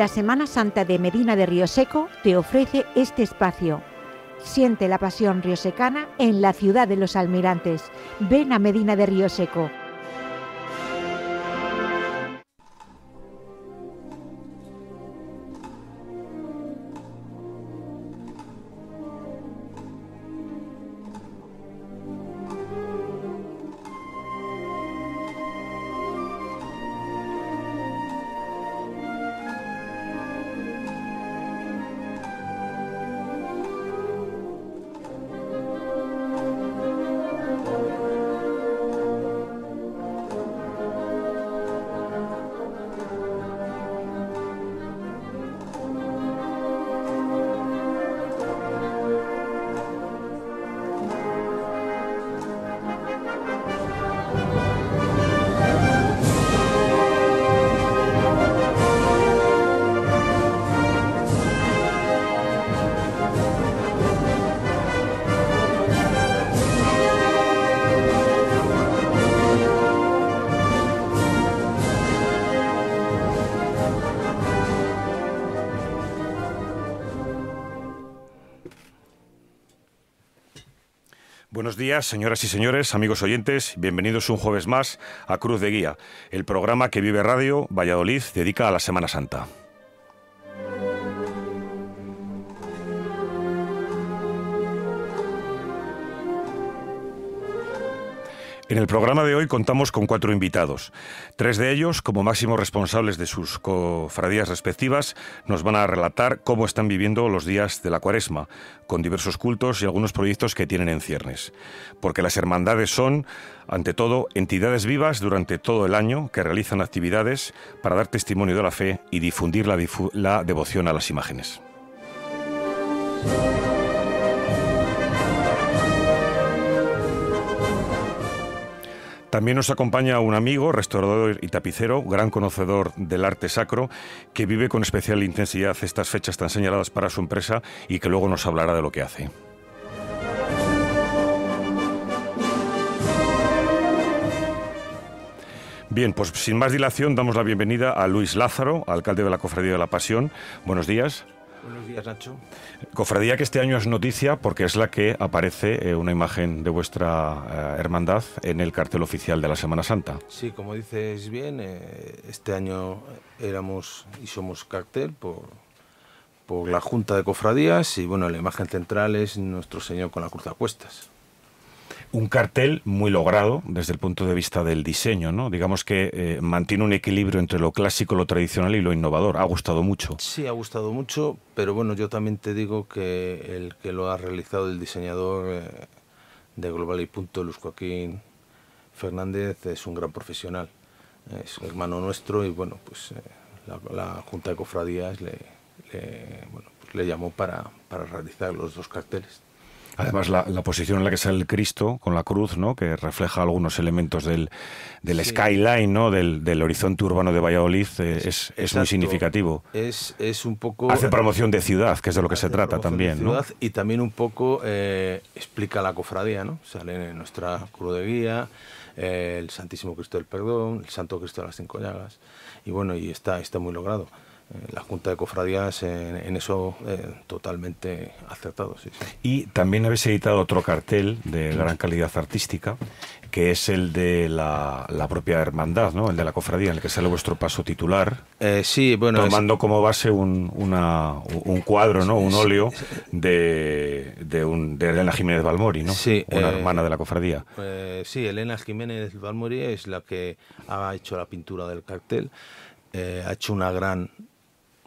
La Semana Santa de Medina de Seco te ofrece este espacio. Siente la pasión riosecana en la ciudad de los almirantes. Ven a Medina de Seco. señoras y señores, amigos oyentes. Bienvenidos un jueves más a Cruz de Guía, el programa que Vive Radio Valladolid dedica a la Semana Santa. En el programa de hoy contamos con cuatro invitados. Tres de ellos, como máximos responsables de sus cofradías respectivas, nos van a relatar cómo están viviendo los días de la cuaresma, con diversos cultos y algunos proyectos que tienen en ciernes. Porque las hermandades son, ante todo, entidades vivas durante todo el año que realizan actividades para dar testimonio de la fe y difundir la, devoción a las imágenes. También nos acompaña un amigo, restaurador y tapicero, gran conocedor del arte sacro, que vive con especial intensidad estas fechas tan señaladas para su empresa y que luego nos hablará de lo que hace. Bien, pues sin más dilación damos la bienvenida a Luis Lázaro, alcalde de la Cofradía de la Pasión. Buenos días. Buenos días, Nacho. Cofradía que este año es noticia porque es la que aparece eh, una imagen de vuestra eh, hermandad en el cartel oficial de la Semana Santa. Sí, como dices bien, eh, este año éramos y somos cartel por, por la Junta de Cofradías y bueno, la imagen central es Nuestro Señor con la cruz de cuestas. Un cartel muy logrado desde el punto de vista del diseño, ¿no? Digamos que eh, mantiene un equilibrio entre lo clásico, lo tradicional y lo innovador. Ha gustado mucho. Sí, ha gustado mucho, pero bueno, yo también te digo que el que lo ha realizado el diseñador eh, de Global y Punto, Luz Joaquín Fernández, es un gran profesional. Es hermano nuestro y bueno, pues eh, la, Junta de Cofradías le, le pues llamó para realizar los dos carteles. Además, la, posición en la que sale el Cristo con la cruz, ¿no? que refleja algunos elementos del, skyline, ¿no? del, horizonte urbano de Valladolid, eh, es, muy significativo. Es, es un poco... Hace promoción de ciudad, que es de lo que se trata también. Y también un poco eh, explica la cofradía, ¿no? sale en nuestra cruz de guía, eh, el Santísimo Cristo del Perdón, el Santo Cristo de las Cinco Llagas, y bueno, y está, está muy logrado la Junta de Cofradías en, eso eh, totalmente acertado. Sí, Y también habéis editado otro cartel de gran calidad artística, que es el de la, propia hermandad, ¿no? el de la cofradía, en el que sale vuestro paso titular. Eh, sí, bueno. Tomando como base un, una, cuadro, ¿no? un óleo de, un, Elena Jiménez Balmori, ¿no? Sí, una eh, hermana de la cofradía. sí, Elena Jiménez Balmori es la que ha hecho la pintura del cartel. ha hecho una gran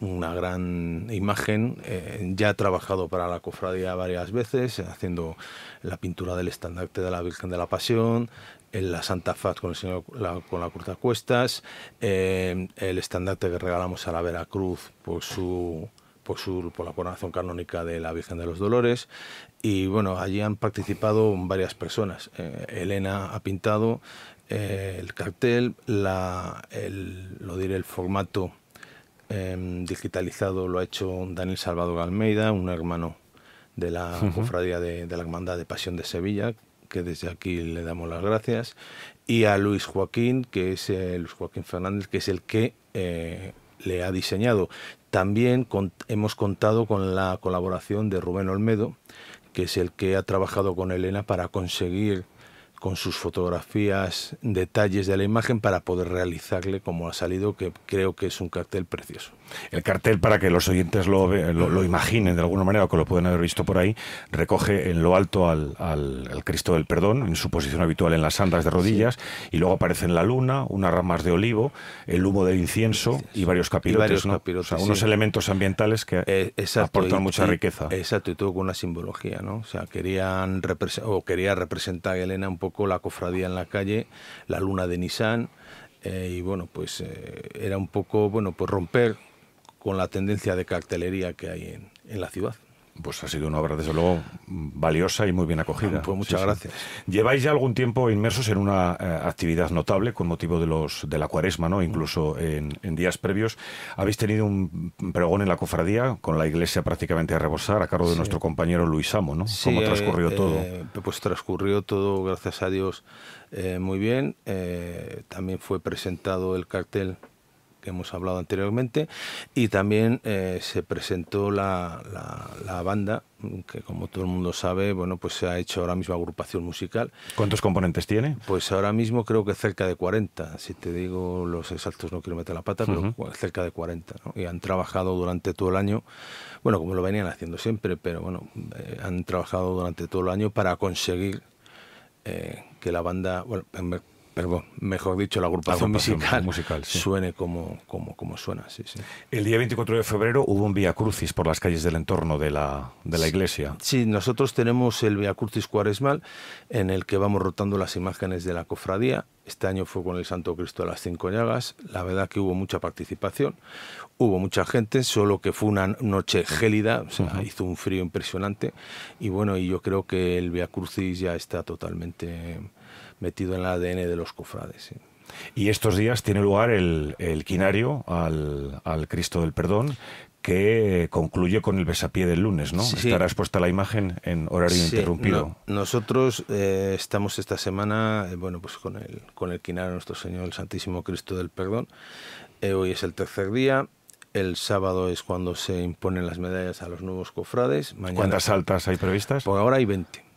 una gran imagen, eh, ya ha trabajado para la cofradía varias veces, haciendo la pintura del estandarte de la Virgen de la Pasión, en la Santa Faz con, el señor, la, con la Cuestas, el estandarte que regalamos a la Veracruz por su... Por, su, por la coronación canónica de la Virgen de los Dolores. Y bueno, allí han participado varias personas. Eh, Elena ha pintado eh, el cartel, la, lo diré, el formato Em, digitalizado lo ha hecho Daniel Salvador Almeida, un hermano de la cofradía de, la Hermandad de Pasión de Sevilla, que desde aquí le damos las gracias, y a Luis Joaquín, que es el eh, Joaquín Fernández, que es el que eh, le ha diseñado. También hemos contado con la colaboración de Rubén Olmedo, que es el que ha trabajado con Elena para conseguir con sus fotografías, detalles de la imagen para poder realizarle como ha salido, que creo que es un cartel precioso. El cartel, para que los oyentes lo, lo, imaginen de alguna manera o que lo pueden haber visto por ahí, recoge en lo alto al, al, Cristo del Perdón, en su posición habitual en las andas de rodillas, y luego aparecen la luna, unas ramas de olivo, el humo del incienso y varios capirotes. ¿no? unos elementos ambientales que eh, aportan mucha riqueza. Exacto, y todo con una simbología, ¿no? O sea, querían o quería representar a Elena un poco la cofradía en la calle, la luna de Nissan, eh, y bueno, pues eh, era un poco, bueno, pues romper con la tendencia de cartelería que hay en la ciudad. Pues ha sido una obra, desde luego, valiosa y muy bien acogida. Pues muchas gracias. Lleváis ya algún tiempo inmersos en una eh, actividad notable con motivo de, los, de la cuaresma, ¿no? Incluso en, días previos. Habéis tenido un pregón en la cofradía, con la iglesia prácticamente a rebosar, a cargo de nuestro compañero Luis Amo, ¿no? ¿Cómo transcurrió eh, todo? Eh, pues transcurrió todo, gracias a Dios, muy bien. también fue presentado el cartel que hemos hablado anteriormente, y también eh, se presentó la, la, banda, que como todo el mundo sabe, bueno, pues se ha hecho ahora mismo agrupación musical. ¿Cuántos componentes tiene? Pues ahora mismo creo que cerca de 40, si te digo los exactos no quiero meter la pata, pero cerca de 40, ¿no? y han trabajado durante todo el año, bueno, como lo venían haciendo siempre, pero bueno, eh, han trabajado durante todo el año para conseguir eh, que la banda, bueno, pero mejor dicho, la agrupación, musical, suena suene como, como, como suena. El día 24 de febrero hubo un Via Crucis por las calles del entorno de la, iglesia. Sí, nosotros tenemos el Via Crucis cuaresmal en el que vamos rotando las imágenes de la cofradía. Este año fue con el Santo Cristo de las Cinco Llagas. La verdad que hubo mucha participación, hubo mucha gente, solo que fue una noche gélida, hizo un frío impresionante. Y bueno, y yo creo que el Via Crucis ya está totalmente metido en el ADN de los cofrades. Y estos días tiene lugar el, quinario al, Cristo del Perdón, que concluye con el besapié del lunes, ¿no? Estará expuesta la imagen en horario interrumpido. nosotros eh, estamos esta semana, eh, bueno, pues con el, con el quinario a nuestro Señor, el Santísimo Cristo del Perdón. Eh, hoy es el tercer día. El sábado es cuando se imponen las medallas a los nuevos cofrades. ¿Cuántas altas hay previstas? Por ahora hay 20.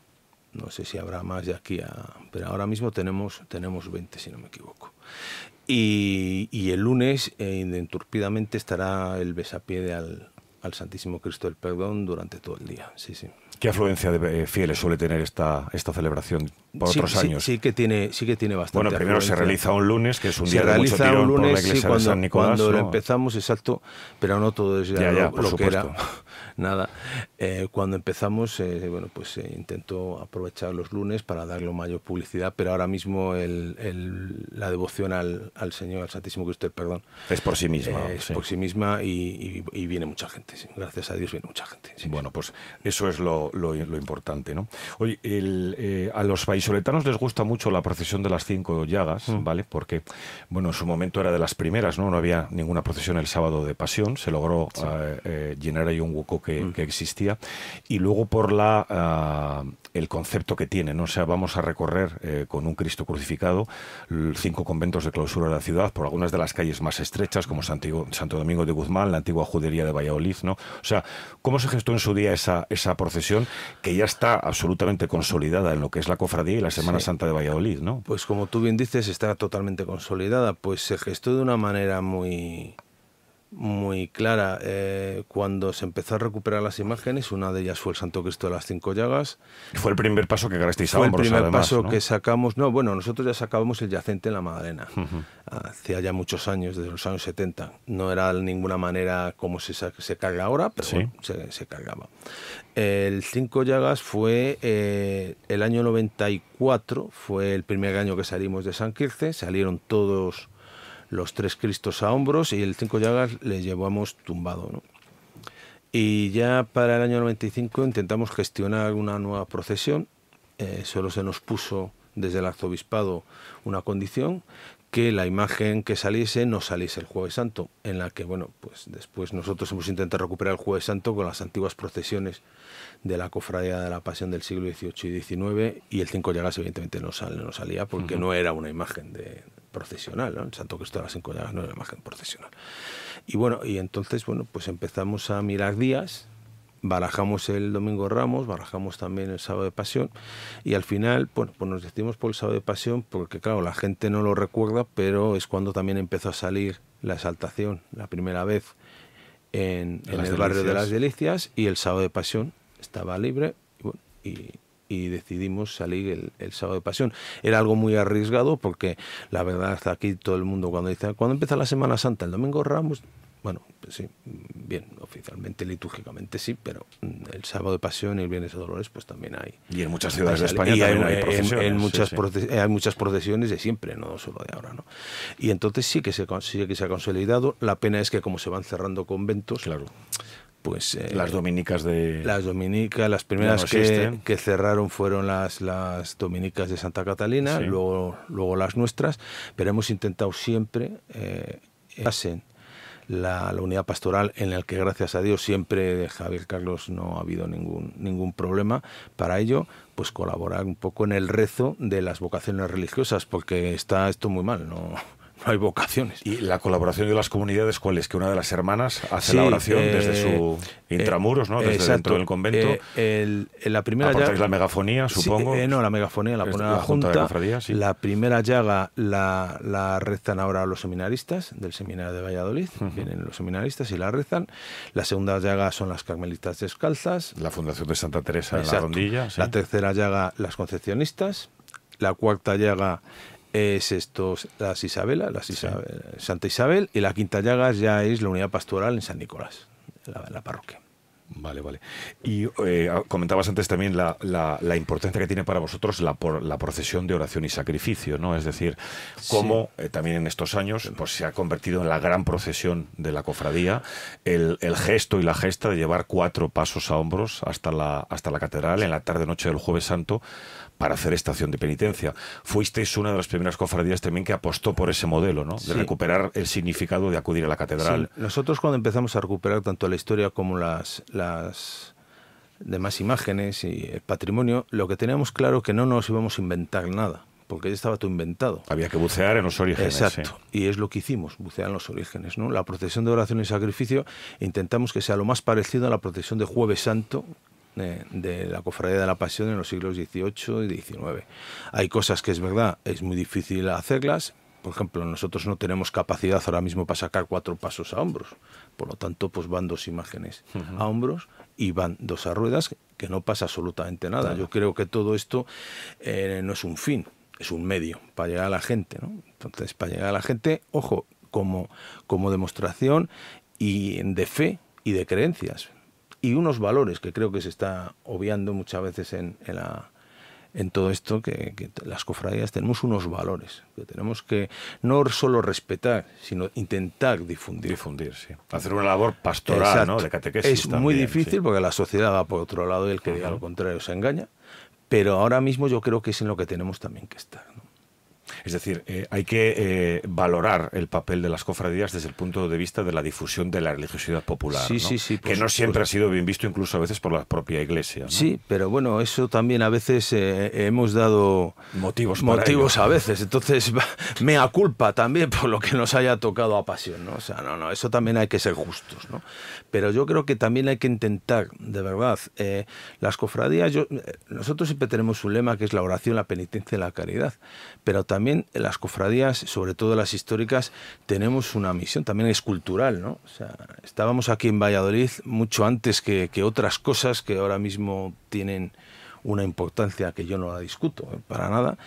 No sé si habrá más de aquí a... Pero ahora mismo tenemos, tenemos 20, si no me equivoco. Y, el lunes, enturpidamente eh, indenturpidamente, estará el besapié al, Santísimo Cristo del Perdón durante todo el día. Sí, sí. ¿Qué afluencia de eh, fieles suele tener esta, esta celebración? por sí, otros años. Sí, que tiene, sí que tiene bastante. Bueno, primero se realiza un lunes, que es un día de mucho tirón por la iglesia de San Nicolás. Cuando lo empezamos, exacto, pero no todo es ya, lo, que era. Nada. Eh, cuando empezamos, eh, bueno, pues se eh, intentó aprovechar los lunes para darle mayor publicidad, pero ahora mismo el, la devoción al, al, Señor, al Santísimo Cristo, perdón. Es por sí misma. es por sí misma y, viene mucha gente. Gracias a Dios viene mucha gente. Bueno, pues eso es lo, lo, importante, ¿no? hoy a los países soletanos les gusta mucho la procesión de las cinco llagas, mm. ¿vale? Porque, bueno, en su momento era de las primeras, ¿no? No había ninguna procesión el sábado de pasión, se logró ah, eh, llenar ahí un hueco mm. que, existía. Y luego por la ah, el concepto que tiene, ¿no? O sea, vamos a recorrer eh, con un Cristo crucificado cinco conventos de clausura de la ciudad, por algunas de las calles más estrechas, como Santo Domingo de Guzmán, la antigua judería de Valladolid, ¿no? O sea, ¿cómo se gestó en su día esa, esa procesión que ya está absolutamente consolidada en lo que es la cofradía? la Semana Santa de Valladolid, ¿no? Pues como tú bien dices, está totalmente consolidada, pues se gestó de una manera muy muy clara. Eh, cuando se empezó a recuperar las imágenes, una de ellas fue el Santo Cristo de las Cinco Llagas. Fue el primer paso que caracterizaba. Fue el primer paso que sacamos. No, bueno, nosotros ya sacábamos el yacente en la Magdalena. Hacía ya muchos años, desde los años 70. No era de ninguna manera como se, se carga ahora, pero se, cargaba. El Cinco Llagas fue eh, el año 94, fue el primer año que salimos de San Quirce. Salieron todos los tres Cristos a hombros y el cinco llagas le llevamos tumbado. ¿no? Y ya para el año 95 intentamos gestionar una nueva procesión. Eh, solo se nos puso desde el arzobispado una condición que la imagen que saliese no saliese el jueves santo, en la que bueno, pues después nosotros hemos intentado recuperar el jueves santo con las antiguas procesiones de la cofradía de la pasión del siglo XVIII y XIX y el Cinco llagas evidentemente no, no salía porque no era una imagen de, procesional, ¿no? Santo Cristo de las Cinco Llagas no era imagen procesional. Y bueno, y entonces, bueno, pues empezamos a mirar días, barajamos el Domingo Ramos, barajamos también el Sábado de Pasión y al final, bueno, pues nos decidimos por el Sábado de Pasión porque claro, la gente no lo recuerda, pero es cuando también empezó a salir la exaltación la primera vez en, el barrio de las Delicias y el Sábado de Pasión estaba libre y, bueno, y y decidimos salir el, sábado de pasión. Era algo muy arriesgado porque la verdad hasta aquí todo el mundo cuando dice, cuando empieza la Semana Santa? El domingo Ramos. Bueno, pues sí, bien, oficialmente, litúrgicamente sí, pero mm, el sábado de pasión y el viernes de dolores pues también hay. Y en muchas ciudades de España también hay, procesiones. muchas eh, hay muchas procesiones de siempre, no solo de ahora, ¿no? Y entonces sí que se, sí que se ha consolidado. La pena es que como se van cerrando conventos... Claro pues... Eh, las dominicas de... Las dominicas, las primeras que, cerraron fueron las, las dominicas de Santa Catalina, luego, luego las nuestras, pero hemos intentado siempre... Eh, eh la, la, unidad pastoral en la que gracias a Dios siempre de Javier Carlos no ha habido ningún, ningún problema para ello, pues colaborar un poco en el rezo de las vocaciones religiosas, porque está esto muy mal, ¿no? no hay vocaciones. ¿Y la colaboración de las comunidades cuál es? Que una de las hermanas hace la oración eh, desde su eh, intramuros, ¿no? Desde dentro del convento. Eh, el, la primera llaga, la megafonía, supongo. no, la megafonía la Junta. La primera llaga la, rezan ahora los seminaristas del seminario de Valladolid. Vienen los seminaristas y la rezan. La segunda llaga son las carmelitas descalzas. La Fundación de Santa Teresa en la Rondilla. La tercera llaga, las concepcionistas. La cuarta llaga, es esto las Isabela, las Santa Isabel y la Quinta Llagas ya es la unidad pastoral en San Nicolás, en la, parroquia. Vale, vale. Y eh, ah, comentabas antes también la, la, importancia que tiene para vosotros la, por, la procesión de oración y sacrificio, ¿no? Es decir, cómo eh, también en estos años pues, se ha convertido en la gran procesión de la cofradía el, el, gesto y la gesta de llevar cuatro pasos a hombros hasta la, hasta la catedral en la tarde-noche del Jueves Santo para hacer esta acción de penitencia. Fuisteis una de las primeras cofradías también que apostó por ese modelo, ¿no? De recuperar el significado de acudir a la catedral. Nosotros cuando empezamos a recuperar tanto la historia como las, demás imágenes y el patrimonio, lo que teníamos claro que no nos íbamos a inventar nada, porque ya estaba todo inventado. Había que bucear en los orígenes. Exacto, y es lo que hicimos, bucear en los orígenes. ¿no? La procesión de oración y sacrificio intentamos que sea lo más parecido a la procesión de Jueves Santo de, la cofradía de la pasión en los siglos XVIII y XIX. Hay cosas que es verdad, es muy difícil hacerlas, por ejemplo, nosotros no tenemos capacidad ahora mismo para sacar cuatro pasos a hombros. Por lo tanto, pues van dos imágenes a hombros y van dos a ruedas, que no pasa absolutamente nada. Yo creo que todo esto eh, no es un fin, es un medio para llegar a la gente. Entonces, para llegar a la gente, ojo, como, como demostración y de fe y de creencias y unos valores que creo que se está obviando muchas veces en, en, la, en todo esto, que, las cofradías tenemos unos valores que tenemos que no solo respetar, sino intentar difundir. Difundir, sí. Hacer una labor pastoral, ¿no? De catequesis. Es muy difícil porque la sociedad va por otro lado y el que diga lo contrario se engaña, pero ahora mismo yo creo que es en lo que tenemos también que estar. Es decir, eh, hay que eh, valorar el papel de las cofradías desde el punto de vista de la difusión de la religiosidad popular, sí, Sí, que no siempre ha sido bien visto, incluso a veces por la propia iglesia. Sí, pero bueno, eso también a veces eh, hemos dado motivos, motivos a veces. Entonces, mea culpa también por lo que nos haya tocado a pasión, ¿no? O sea, no, no, eso también hay que ser justos, ¿no? Pero yo creo que también hay que intentar, de verdad, eh, las cofradías, yo, eh, nosotros siempre tenemos un lema que es la oración, la penitencia y la caridad, pero también las cofradías, sobre todo las históricas, tenemos una misión, también es cultural, ¿no? sea, estábamos aquí en Valladolid mucho antes que otras cosas que ahora mismo tienen una importancia que yo no la discuto eh, para nada,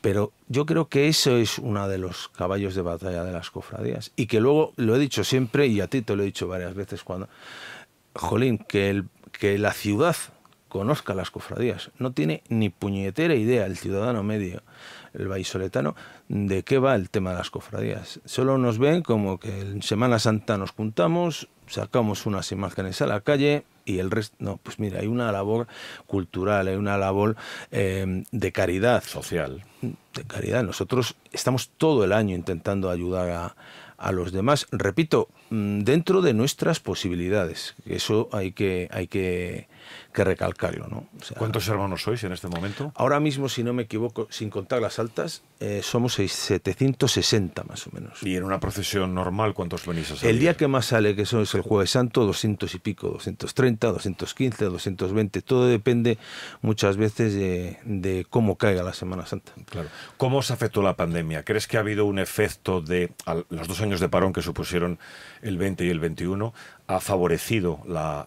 pero yo creo que eso es uno de los caballos de batalla de las cofradías y que luego lo he dicho siempre y a ti te lo he dicho varias veces cuando, jolín, que, que la ciudad conozca las cofradías. No tiene ni puñetera idea el ciudadano medio, el vallisoletano, de qué va el tema de las cofradías. Solo nos ven como que en Semana Santa nos juntamos, sacamos unas imágenes a la calle, y el resto. No, pues mira, hay una labor cultural, hay una labor em, de caridad. Social. De caridad. Nosotros estamos todo el año intentando ayudar a, a los demás, repito, mm, dentro de nuestras posibilidades. Eso hay que, hay que que recalcarlo. ¿no? ¿Cuántos hermanos sois en este momento? Ahora mismo, si no me equivoco, sin contar las altas, eh, somos 760 más o menos. ¿Y en una procesión normal cuántos venís a salir? El día que más sale, que es el Jueves Santo, 200 y pico, 230, 215, 220. Todo depende muchas veces de, cómo caiga la Semana Santa. Claro. ¿Cómo os afectó la pandemia? ¿Crees que ha habido un efecto de los dos años de parón que supusieron el 20 y el 21? ha favorecido la,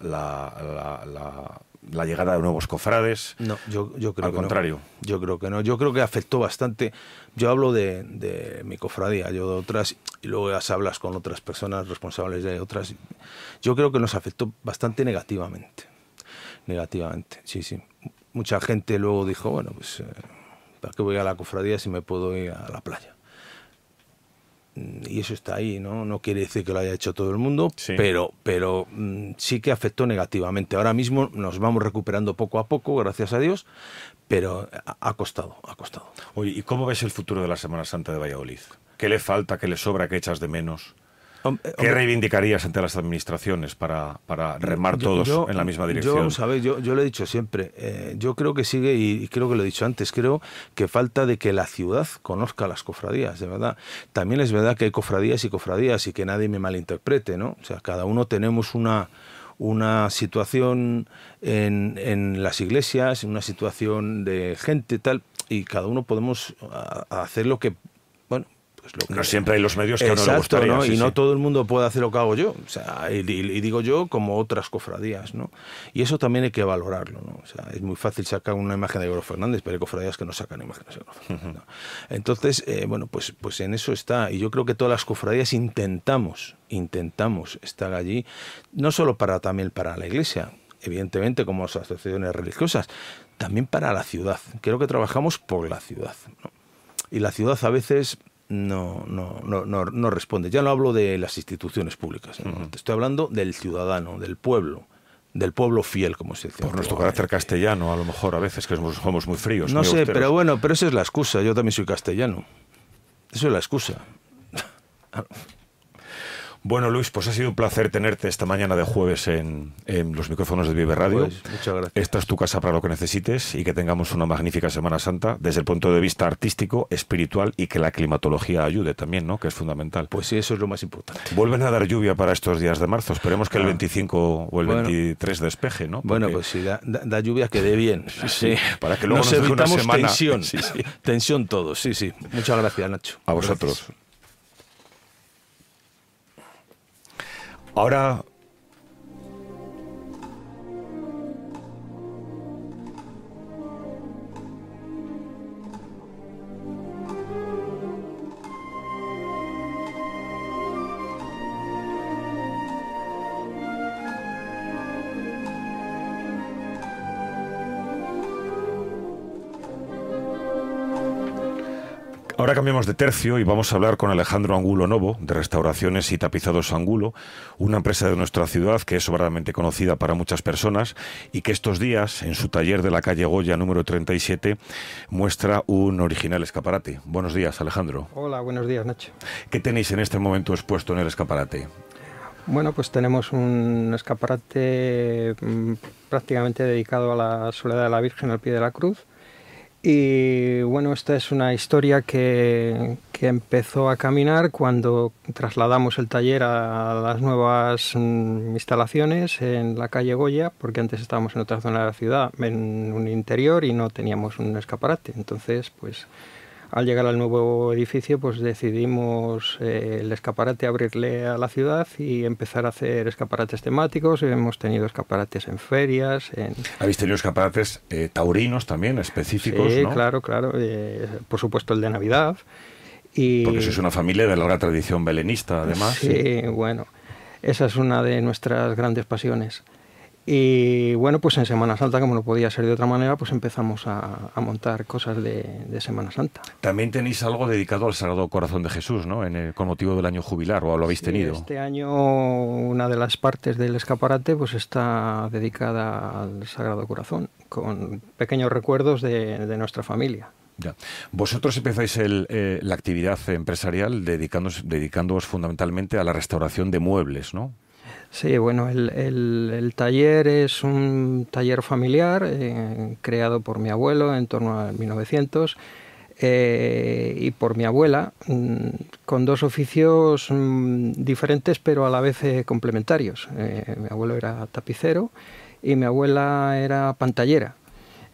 llegada de nuevos cofrades. No, yo, yo creo Al contrario. Yo creo que no. Yo creo que afectó bastante. Yo hablo de, de, mi cofradía, yo de otras, y luego ya hablas con otras personas responsables de otras. Yo creo que nos afectó bastante negativamente. Negativamente, sí, sí. Mucha gente luego dijo, bueno, pues, eh, ¿para qué voy a la cofradía si me puedo ir a la playa? Mm, y eso está ahí, ¿no? No quiere decir que lo haya hecho todo el mundo, pero, pero mm, sí que afectó negativamente. Ahora mismo nos vamos recuperando poco a poco, gracias a Dios, pero ha costado, ha costado. Oye, ¿y cómo ves el futuro de la Semana Santa de Valladolid? ¿Qué le falta, qué le sobra, qué echas de menos? Eh, ¿Qué reivindicarías ante las administraciones para, remar todos en la misma dirección? Yo, yo, yo lo he dicho siempre, eh, yo creo que sigue, y creo que lo he dicho antes, creo que falta de que la ciudad conozca las cofradías, de verdad. También es verdad que hay cofradías y cofradías y que nadie me malinterprete, ¿no? O sea, cada uno tenemos una, una situación en, las iglesias, una situación de gente tal, y cada uno podemos ah, hacer lo que no pues siempre hay los medios que a uno le ¿no? y no todo el mundo puede hacer lo que hago yo. O sea, y, digo yo como otras cofradías, ¿no? Y eso también hay que valorarlo, ¿no? O sea, es muy fácil sacar una imagen de Goro Fernández, pero hay cofradías que no sacan imágenes de Fernández. Entonces, eh, bueno, pues, pues en eso está. Y yo creo que todas las cofradías intentamos, intentamos estar allí, no solo para también para la iglesia, evidentemente como asociaciones religiosas, también para la ciudad. Creo que trabajamos por la ciudad. Y la ciudad a veces no, no, no, no, responde. Ya no hablo de las instituciones públicas, estoy hablando del ciudadano, del pueblo del pueblo fiel, como se dice. Por nuestro carácter castellano, a lo mejor a veces que somos, somos muy fríos. No sé, pero bueno, pero esa es la excusa. Yo también soy castellano. Eso es la excusa. Bueno, Luis, pues ha sido un placer tenerte esta mañana de jueves en, los micrófonos de Vive Radio. Pues, muchas gracias. Esta es tu casa para lo que necesites y que tengamos una magnífica Semana Santa desde el punto de vista artístico, espiritual y que la climatología ayude también, ¿no? Que es fundamental. Pues sí, eso es lo más importante. Vuelven a dar lluvia para estos días de marzo. Esperemos que el 25 ah. o el 23 despeje, ¿no? Bueno, pues sí, da, lluvia que dé bien. Sí, Para que luego nos, evitamos tensión. Sí, sí. Tensión todos, sí, sí. Muchas gracias, Nacho. A vosotros. Ahora Ahora cambiamos de tercio y vamos a hablar con Alejandro Angulo Novo, de Restauraciones y Tapizados Angulo, una empresa de nuestra ciudad que es sobradamente conocida para muchas personas y que estos días, en su taller de la calle Goya número 37, muestra un original escaparate. Buenos días, Alejandro. Hola, buenos días, Nacho. ¿Qué tenéis en este momento expuesto en el escaparate? Bueno, pues tenemos un escaparate mm, prácticamente dedicado a la soledad de la Virgen al pie de la cruz y bueno, esta es una historia que, que, empezó a caminar cuando trasladamos el taller a las nuevas mm, instalaciones en la calle Goya, porque antes estábamos en otra zona de la ciudad, en un interior y no teníamos un escaparate. Entonces, pues al llegar al nuevo edificio, pues decidimos eh, el escaparate abrirle a la ciudad y empezar a hacer escaparates temáticos. Hemos tenido escaparates en ferias. Habéis tenido escaparates eh, taurinos también, específicos. Sí, claro, claro. Eh, por supuesto el de Navidad. Y... Porque es una familia de larga tradición belenista, además. sí, bueno. Esa es una de nuestras grandes pasiones. Y bueno, pues en Semana Santa, como no podía ser de otra manera, pues empezamos a, montar cosas de, Semana Santa. También tenéis algo dedicado al Sagrado Corazón de Jesús, ¿no? En con motivo del año jubilar, o lo habéis tenido. Este año una de las partes del escaparate pues está dedicada al Sagrado Corazón, con pequeños recuerdos de, nuestra familia. Ya. Vosotros empezáis eh, la actividad empresarial dedicándoos, dedicándoos fundamentalmente a la restauración de muebles, ¿no? Sí, bueno, el, taller es un taller familiar eh, creado por mi abuelo en torno a 1900 eh, y por mi abuela, mm, con dos oficios mm, diferentes pero a la vez eh, complementarios. mi abuelo era tapicero y mi abuela era pantallera.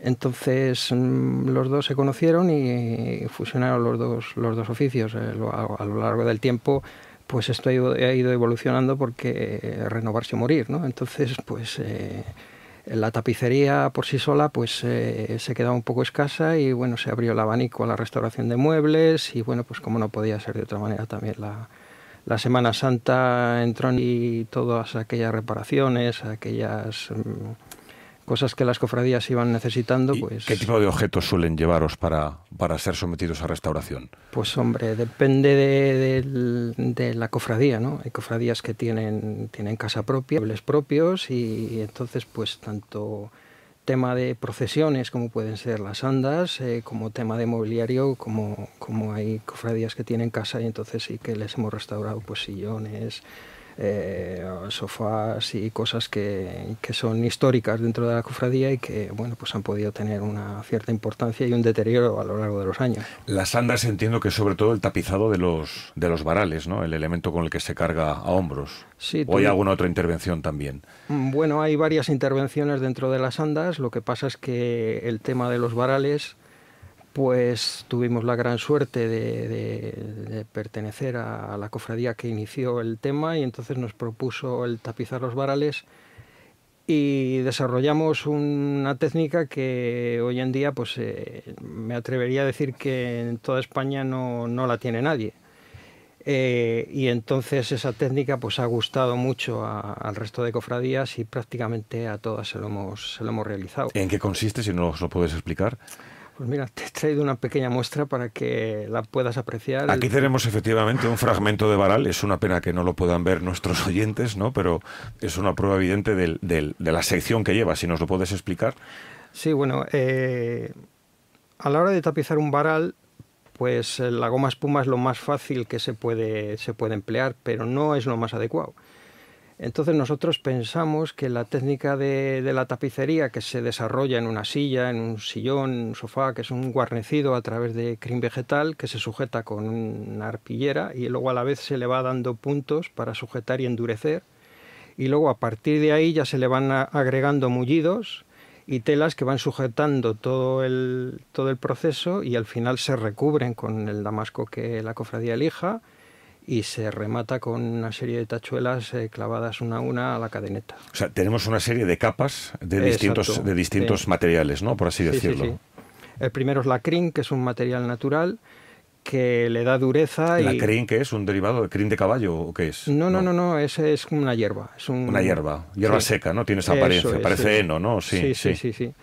Entonces mm, los dos se conocieron y fusionaron los dos, los dos oficios. a lo largo del tiempo pues esto ha ido, evolucionando porque eh, renovarse o morir, ¿no? Entonces, pues eh, la tapicería por sí sola pues eh, se quedaba un poco escasa y bueno, se abrió el abanico a la restauración de muebles y bueno, pues como no podía ser de otra manera también la, Semana Santa entró y todas aquellas reparaciones, aquellas... Mm, cosas que las cofradías iban necesitando. pues, ¿Qué tipo de objetos suelen llevaros para, ser sometidos a restauración? Pues hombre, depende de, la cofradía, ¿no? Hay cofradías que tienen, tienen casa propia, muebles propios y, entonces pues tanto tema de procesiones como pueden ser las andas, eh, como tema de mobiliario, como, como hay cofradías que tienen casa y entonces sí que les hemos restaurado pues sillones, eh, sofás y cosas que, son históricas dentro de la cofradía y que bueno pues han podido tener una cierta importancia y un deterioro a lo largo de los años. Las andas entiendo que sobre todo el tapizado de los de los varales, ¿no? El elemento con el que se carga a hombros. Sí, ¿O hay alguna otra intervención también? Mm, bueno, hay varias intervenciones dentro de las andas. Lo que pasa es que el tema de los varales pues tuvimos la gran suerte de, pertenecer a, la cofradía que inició el tema y entonces nos propuso el tapizar los varales y desarrollamos una técnica que hoy en día pues eh, me atrevería a decir que en toda España no, la tiene nadie. Eh, y entonces esa técnica pues ha gustado mucho al resto de cofradías y prácticamente a todas se lo hemos, se lo hemos realizado. ¿En qué consiste, si no os lo puedes explicar? Pues mira, te he traído una pequeña muestra para que la puedas apreciar. Aquí tenemos efectivamente un fragmento de varal. Es una pena que no lo puedan ver nuestros oyentes, ¿no? Pero es una prueba evidente de la sección que lleva. Si nos lo puedes explicar. Sí, bueno, eh, a la hora de tapizar un varal, pues eh, la goma espuma es lo más fácil que se puede, se puede emplear, pero no es lo más adecuado. Entonces nosotros pensamos que la técnica de, la tapicería que se desarrolla en una silla, en un sillón, en un sofá, que es un guarnecido a través de crin vegetal que se sujeta con una arpillera y luego a la vez se le va dando puntos para sujetar y endurecer y luego a partir de ahí ya se le van agregando mullidos y telas que van sujetando todo el, todo el proceso y al final se recubren con el damasco que la cofradía elija y se remata con una serie de tachuelas eh, clavadas una a una a la cadeneta. O sea, tenemos una serie de capas de distintos, de distintos materiales, ¿no? Por así decirlo. El primero es la crin, que es un material natural que le da dureza. ¿La crin que es? ¿Un derivado de crin de caballo o qué es? No, no, no, no, es, una hierba. Una hierba, hierba seca, ¿no? Tiene esa apariencia, parece heno, ¿no? sí. sí, sí.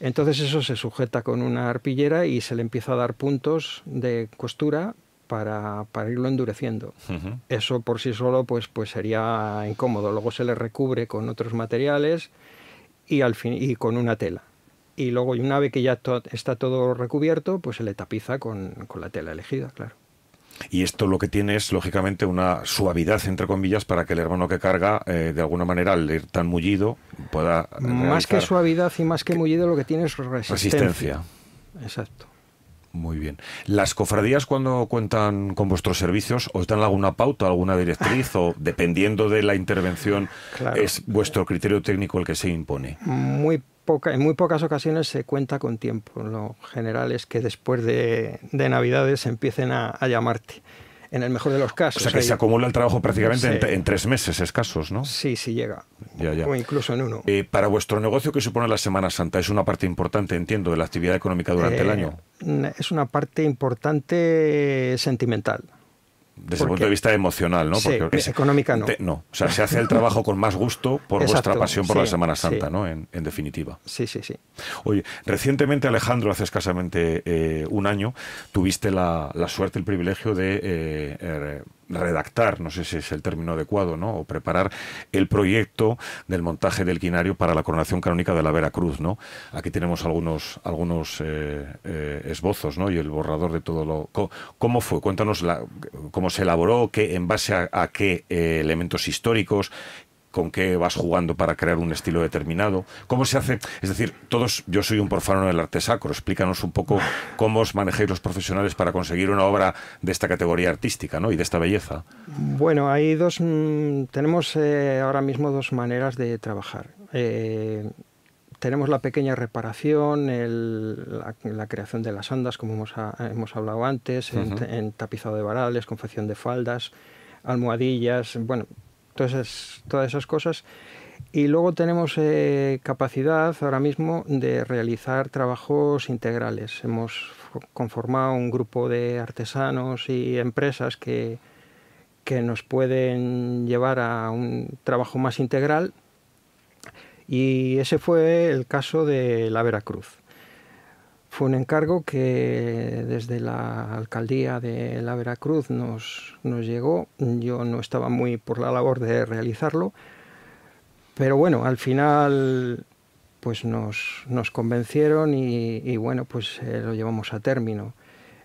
Entonces eso se sujeta con una arpillera y se le empieza a dar puntos de costura para, para irlo endureciendo. Eso por sí solo pues, pues sería incómodo. Luego se le recubre con otros materiales y, al fin, y con una tela. Y luego, y una vez que ya está todo recubierto, pues se le tapiza con, con la tela elegida, claro. Y esto lo que tiene es, lógicamente, una suavidad, entre comillas, para que el hermano que carga, eh, de alguna manera, al ir tan mullido, pueda. Más que suavidad y más que mullido, lo que tiene es resistencia. Exacto. Muy bien. ¿Las cofradías cuando cuentan con vuestros servicios os dan alguna pauta, alguna directriz o dependiendo de la intervención es vuestro criterio técnico el que se impone? Muy en muy pocas ocasiones se cuenta con tiempo. Lo general es que después de, Navidades empiecen a llamarte en el mejor de los casos. O sea que se acumula el trabajo prácticamente en, tres meses escasos, ¿no? Sí, sí llega. O incluso en uno. Eh, para vuestro negocio, ¿qué supone la Semana Santa? Es una parte importante, entiendo, de la actividad económica durante el eh, año. Es una parte importante sentimental desde el punto de vista emocional, ¿no? Porque es económica no. o sea, se hace el trabajo con más gusto por vuestra pasión por la Semana Santa, ¿no? En, definitiva. Sí, sí, sí. Oye, recientemente, Alejandro, hace escasamente eh, un año, tuviste la, suerte, el privilegio de eh, eh, redactar, no sé si es el término adecuado, ¿no? O preparar el proyecto del montaje del quinario para la coronación canónica de la Veracruz, ¿no? Aquí tenemos algunos, algunos eh, eh, esbozos, ¿no? Y el borrador de todo lo... ¿Cómo, fue? Cuéntanos la, cómo se elaboró, qué, en base a, qué eh, elementos históricos, con qué vas jugando para crear un estilo determinado, cómo se hace, es decir, todos, yo soy un profano del arte sacro, explícanos un poco cómo os manejáis los profesionales para conseguir una obra de esta categoría artística ¿no? y de esta belleza. Bueno, hay dos, mm, tenemos eh, ahora mismo dos maneras de trabajar. Eh, tenemos la pequeña reparación, la, creación de las andas, como hemos, ah, hablado antes, en, tapizado de varales, confección de faldas, almohadillas, bueno, todas esas, cosas. Y luego tenemos eh, capacidad ahora mismo de realizar trabajos integrales. Hemos conformado un grupo de artesanos y empresas que, que nos pueden llevar a un trabajo más integral. Y ese fue el caso de la Veracruz. Fue un encargo que desde la alcaldía de la Veracruz nos, llegó. Yo no estaba muy por la labor de realizarlo, pero bueno, al final pues nos, convencieron y, bueno, pues eh, lo llevamos a término.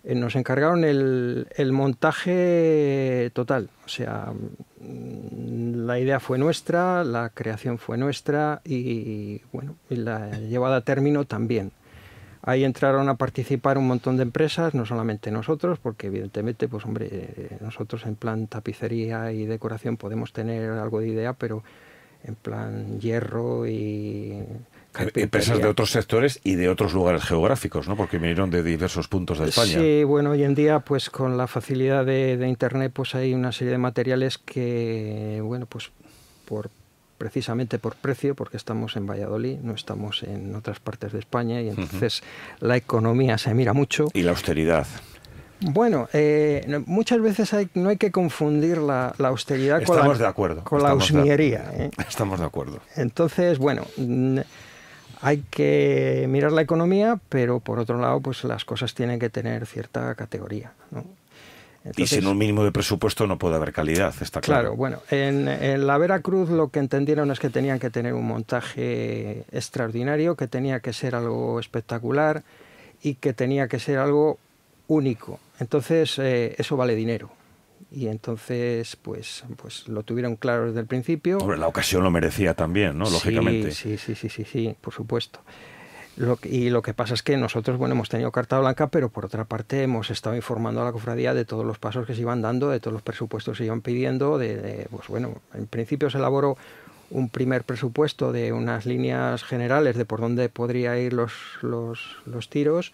Eh, nos encargaron el, montaje total, o sea, mm, la idea fue nuestra, la creación fue nuestra y bueno, y la llevada a término también. Ahí entraron a participar un montón de empresas, no solamente nosotros, porque evidentemente, pues hombre, eh, nosotros en plan tapicería y decoración podemos tener algo de idea, pero en plan hierro y em, Empresas de otros sectores y de otros lugares geográficos, ¿no? Porque vinieron de diversos puntos de España. Sí, bueno, hoy en día, pues con la facilidad de, Internet, pues hay una serie de materiales que, bueno, pues por, precisamente por precio, porque estamos en Valladolid, no estamos en otras partes de España y entonces la economía se mira mucho. Y la austeridad. Bueno, eh, muchas veces no hay que confundir la, austeridad con la, de acuerdo, ausmiería. ¿eh? Estamos de acuerdo. Entonces, bueno, hay que mirar la economía, pero por otro lado, pues las cosas tienen que tener cierta categoría. ¿no? y sin un mínimo de presupuesto no puede haber calidad, está claro. bueno, en, en, la Veracruz lo que entendieron es que tenían que tener un montaje extraordinario, que tenía que ser algo espectacular y que tenía que ser algo único. Entonces, eh, eso vale dinero. Y entonces, pues, pues lo tuvieron claro desde el principio. Hombre, la ocasión lo merecía también, ¿no? Lógicamente. sí, sí, sí, sí, sí por supuesto y lo que pasa es que nosotros, bueno, hemos tenido carta blanca, pero por otra parte hemos estado informando a la cofradía de todos los pasos que se iban dando, de todos los presupuestos que se iban pidiendo, pues bueno, en principio se elaboró un primer presupuesto de unas líneas generales de por dónde podría ir los, los, los tiros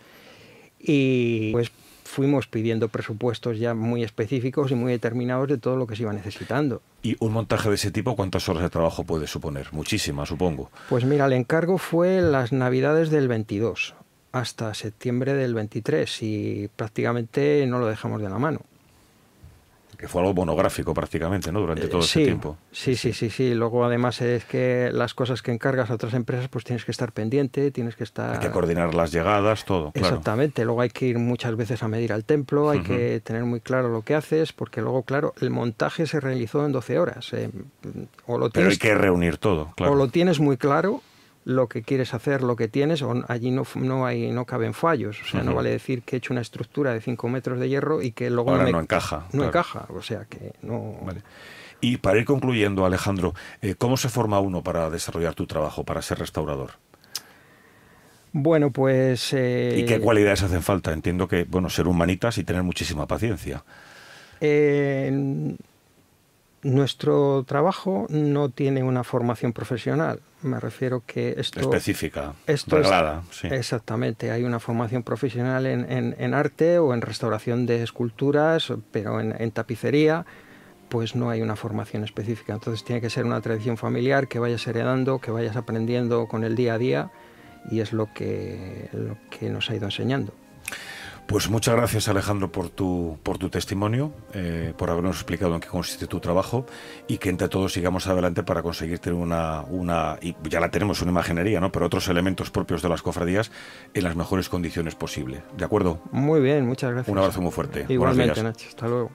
y pues fuimos pidiendo presupuestos ya muy específicos y muy determinados de todo lo que se iba necesitando. ¿Y un montaje de ese tipo cuántas horas de trabajo puede suponer? Muchísimas, supongo. Pues mira, el encargo fue las navidades del 22 hasta septiembre del 23 y prácticamente no lo dejamos de la mano que fue algo monográfico prácticamente, ¿no? Durante eh, todo ese tiempo. Sí, sí, sí, sí. Luego además es que las cosas que encargas a otras empresas, pues tienes que estar pendiente, tienes que estar... Hay que coordinar las llegadas, todo. Exactamente. Luego hay que ir muchas veces a medir al templo, hay que tener muy claro lo que haces, porque luego, claro, el montaje se realizó en 12 horas. Eh, Pero hay que reunir todo, claro. O lo tienes muy claro lo que quieres hacer, lo que tienes, allí no, no, hay, no caben fallos. O sea, no vale decir que he hecho una estructura de 5 metros de hierro y que luego Ahora no, encaja. No encaja, o sea que no... Y para ir concluyendo, Alejandro, eh, ¿cómo se forma uno para desarrollar tu trabajo, para ser restaurador? Bueno, pues... Eh, ¿Y qué cualidades hacen falta? Entiendo que, bueno, ser humanitas y tener muchísima paciencia. Eh, nuestro trabajo no tiene una formación profesional. Me refiero que esto. Específica, esto Exactamente. Hay una formación profesional en, arte o en restauración de esculturas, pero en, tapicería, pues no hay una formación específica. Entonces tiene que ser una tradición familiar que vayas heredando, que vayas aprendiendo con el día a día, y es lo que, lo que nos ha ido enseñando. Pues muchas gracias Alejandro por tu, por tu testimonio, eh, por habernos explicado en qué consiste tu trabajo y que entre todos sigamos adelante para conseguir tener una, una y ya la tenemos una imaginería, ¿no? pero otros elementos propios de las cofradías en las mejores condiciones posibles. ¿De acuerdo? Muy bien, muchas gracias. Un abrazo muy fuerte. Igualmente, Nacho. Hasta luego.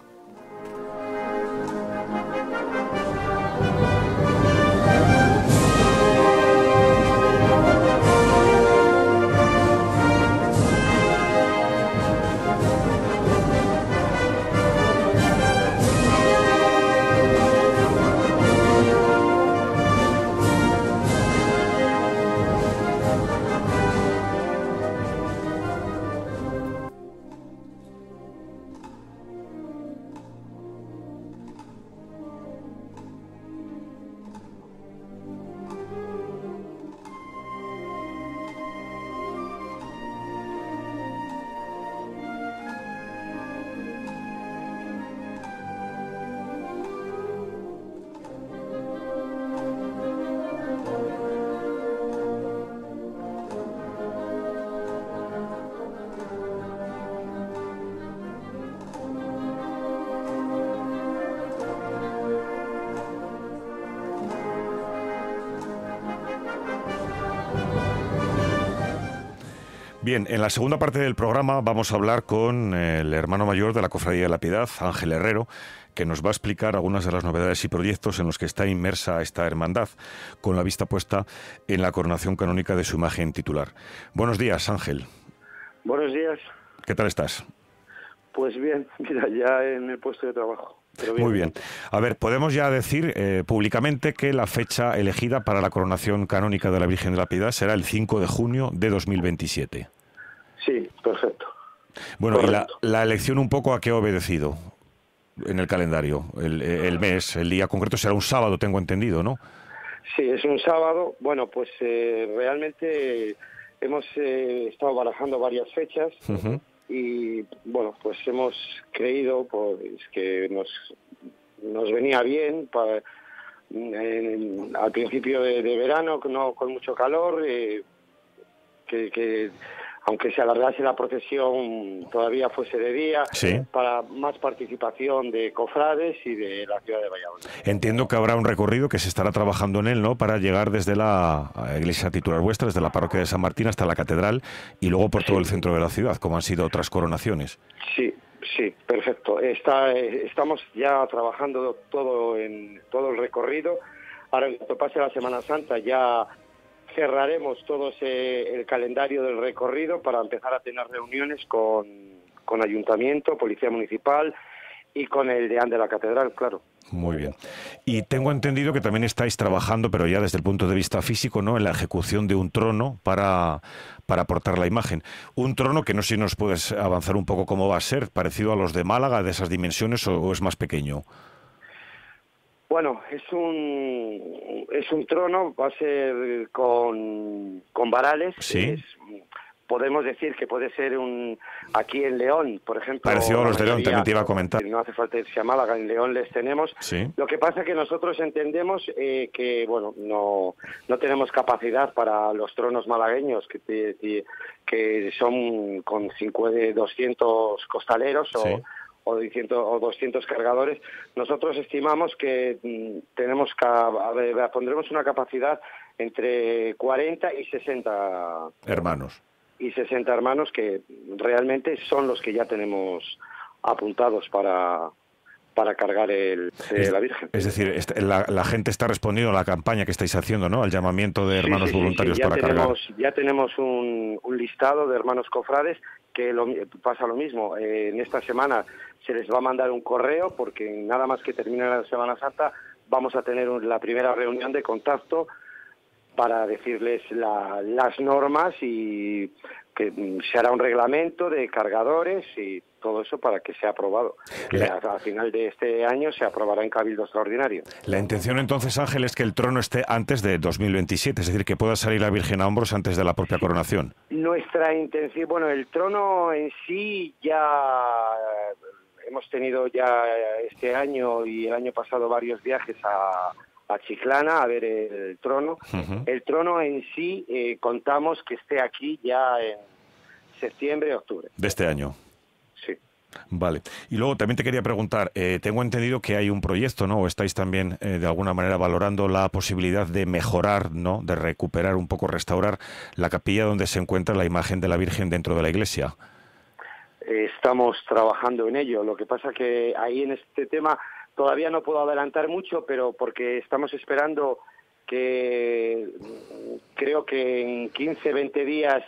en la segunda parte del programa vamos a hablar con el hermano mayor de la Cofradía de la Piedad, Ángel Herrero, que nos va a explicar algunas de las novedades y proyectos en los que está inmersa esta hermandad, con la vista puesta en la coronación canónica de su imagen titular. Buenos días, Ángel. Buenos días. ¿Qué tal estás? Pues bien, mira, ya en el puesto de trabajo. Muy bien. A ver, podemos ya decir eh, públicamente que la fecha elegida para la coronación canónica de la Virgen de la Piedad será el 5 de junio de 2027. Sí, perfecto. Bueno, y la, elección un poco a qué ha obedecido en el calendario, el, ah. mes, el día concreto será un sábado, tengo entendido, ¿no? Sí, es un sábado. Bueno, pues eh, realmente hemos eh, estado barajando varias fechas y, bueno, pues hemos creído pues, que nos, nos venía bien para, al principio de, verano, no con mucho calor, eh, que, que aunque se alargase la procesión todavía fuese de día, para más participación de cofrades y de la ciudad de Valladolid. Entiendo que habrá un recorrido que se estará trabajando en él, ¿no? Para llegar desde la eh, iglesia titular vuestra, desde la parroquia de San Martín hasta la catedral y luego por todo el centro de la ciudad, como han sido otras coronaciones. Sí, Sí, perfecto. Está, estamos ya trabajando todo en todo el recorrido. Ahora, que pase la Semana Santa, ya cerraremos todo el calendario del recorrido para empezar a tener reuniones con, ayuntamiento, policía municipal y con el deán de la catedral, claro. Muy bien. Y tengo entendido que también estáis trabajando, pero ya desde el punto de vista físico, ¿no? En la ejecución de un trono para, para aportar la imagen. Un trono que no sé si nos puedes avanzar un poco cómo va a ser, parecido a los de Málaga, de esas dimensiones, o es más pequeño. Bueno, es un, es un trono, va a ser con, con varales. Sí. podemos decir que puede ser un aquí en León, por ejemplo. Pareció los de León, te iba a comentar. No hace falta irse a Málaga, en León les tenemos. Sí. Lo que pasa es que nosotros entendemos eh, que, bueno, no, no tenemos capacidad para los tronos malagueños, que, que son con de 200 costaleros o o, 200, cargadores. Nosotros estimamos que mm, tenemos pondremos una capacidad entre 40 y 60 hermanos y 60 hermanos que realmente son los que ya tenemos apuntados para para cargar el, eh, la Virgen. Es decir, la, gente está respondiendo a la campaña que estáis haciendo, ¿no? Al llamamiento de hermanos voluntarios para tenemos, Ya tenemos un listado de hermanos cofrades que lo, pasa lo mismo. Eh, en esta semana se les va a mandar un correo porque nada más que termine la Semana Santa vamos a tener la primera reunión de contacto para decirles las normas y que mm, se hará un reglamento de cargadores y todo eso para que sea aprobado. Al a final de este año se aprobará en Cabildo Extraordinario. La intención entonces, Ángel, es que el trono esté antes de 2027, es decir, que pueda salir la Virgen a hombros antes de la propia coronación. Nuestra intención, bueno, el trono en sí ya eh, hemos tenido ya este año y el año pasado varios viajes a Pachiclana a ver el trono. El trono en sí eh, contamos que esté aquí ya en septiembre, octubre. De este año. Sí. Vale. Y luego también te quería preguntar, eh, tengo entendido que hay un proyecto, ¿no? O estáis también eh, de alguna manera valorando la posibilidad de mejorar, ¿no? De recuperar un poco, restaurar la capilla donde se encuentra la imagen de la Virgen dentro de la iglesia. Estamos trabajando en ello. Lo que pasa que ahí en este tema Todavía no puedo adelantar mucho, pero porque estamos esperando que creo que en 15, 20 días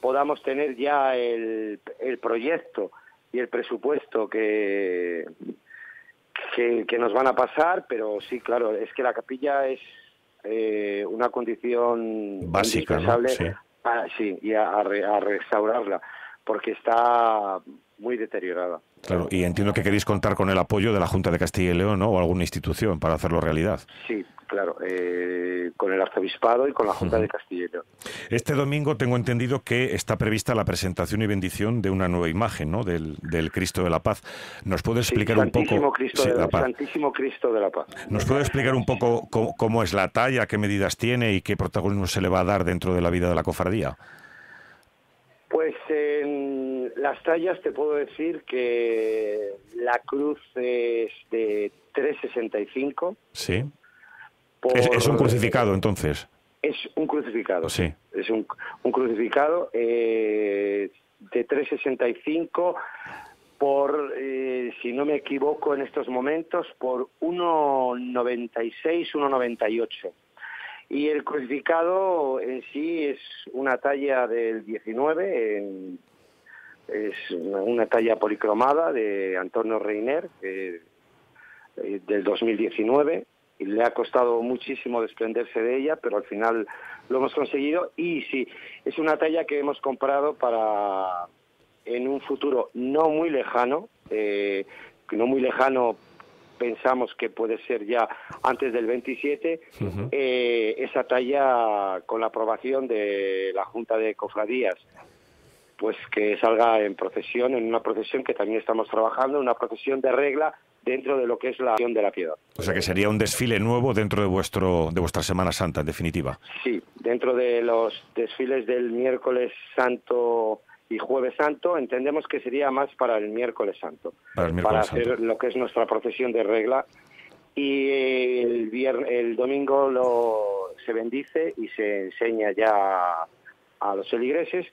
podamos tener ya el, proyecto y el presupuesto que, que, nos van a pasar, pero sí, claro, es que la capilla es eh, una condición básica indispensable sí. y a restaurarla, porque está muy deteriorada. Claro, y entiendo que queréis contar con el apoyo de la Junta de Castilla y León o alguna institución para hacerlo realidad. Sí, claro, eh, con el arzobispado y con la Junta de Castilla y León. Este domingo tengo entendido que está prevista la presentación y bendición de una nueva imagen del, Cristo de la Paz. ¿Nos puede explicar un poco? Cristo de la, Paz. Santísimo Cristo de la Paz. ¿Nos puede explicar un poco cómo, es la talla, qué medidas tiene y qué protagonismo se le va a dar dentro de la vida de la cofradía? Pues eh, las tallas te puedo decir que la cruz es de 365. Sí. Es, es, un crucificado entonces. Es un crucificado. Sí. Es un, un crucificado eh, de 365 por, eh, si no me equivoco en estos momentos, por 1,96, 1,98. Y el crucificado en sí es una talla del 19 en es una talla policromada de Antonio Reiner eh, del 2019 y le ha costado muchísimo desprenderse de ella pero al final lo hemos conseguido y sí es una talla que hemos comprado para en un futuro no muy lejano eh, no muy lejano pensamos que puede ser ya antes del 27, eh, esa talla con la aprobación de la Junta de Cofradías pues que salga en procesión, en una procesión que también estamos trabajando, una procesión de regla dentro de lo que es la acción de la piedad. O sea que sería un desfile nuevo dentro de vuestro de vuestra Semana Santa, en definitiva. Sí, dentro de los desfiles del miércoles santo y jueves santo, entendemos que sería más para el miércoles santo, para, el miércoles hacer lo que es nuestra procesión de regla. Y el, el domingo lo, se bendice y se enseña ya a los eligreses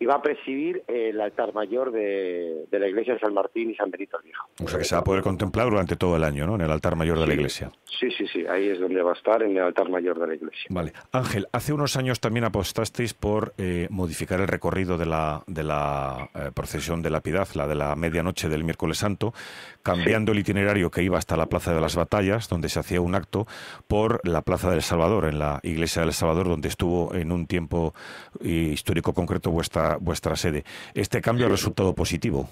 y va a presidir eh, el altar mayor de, de, la iglesia de San Martín y San Benito el Viejo. O sea que se va a poder contemplar durante todo el año, ¿no? En el altar mayor de la iglesia. Sí, sí, sí, ahí es donde va a estar, en el altar mayor de la iglesia. Vale. Ángel, hace unos años también apostasteis por eh, modificar el recorrido de la, de la eh, procesión de la Piedad, la de la medianoche del miércoles santo, cambiando el itinerario que iba hasta la Plaza de las Batallas, donde se hacía un acto, por la Plaza del Salvador, en la iglesia del Salvador, donde estuvo en un tiempo histórico concreto vuestra, vuestra sede. ¿Este cambio ha resultado positivo?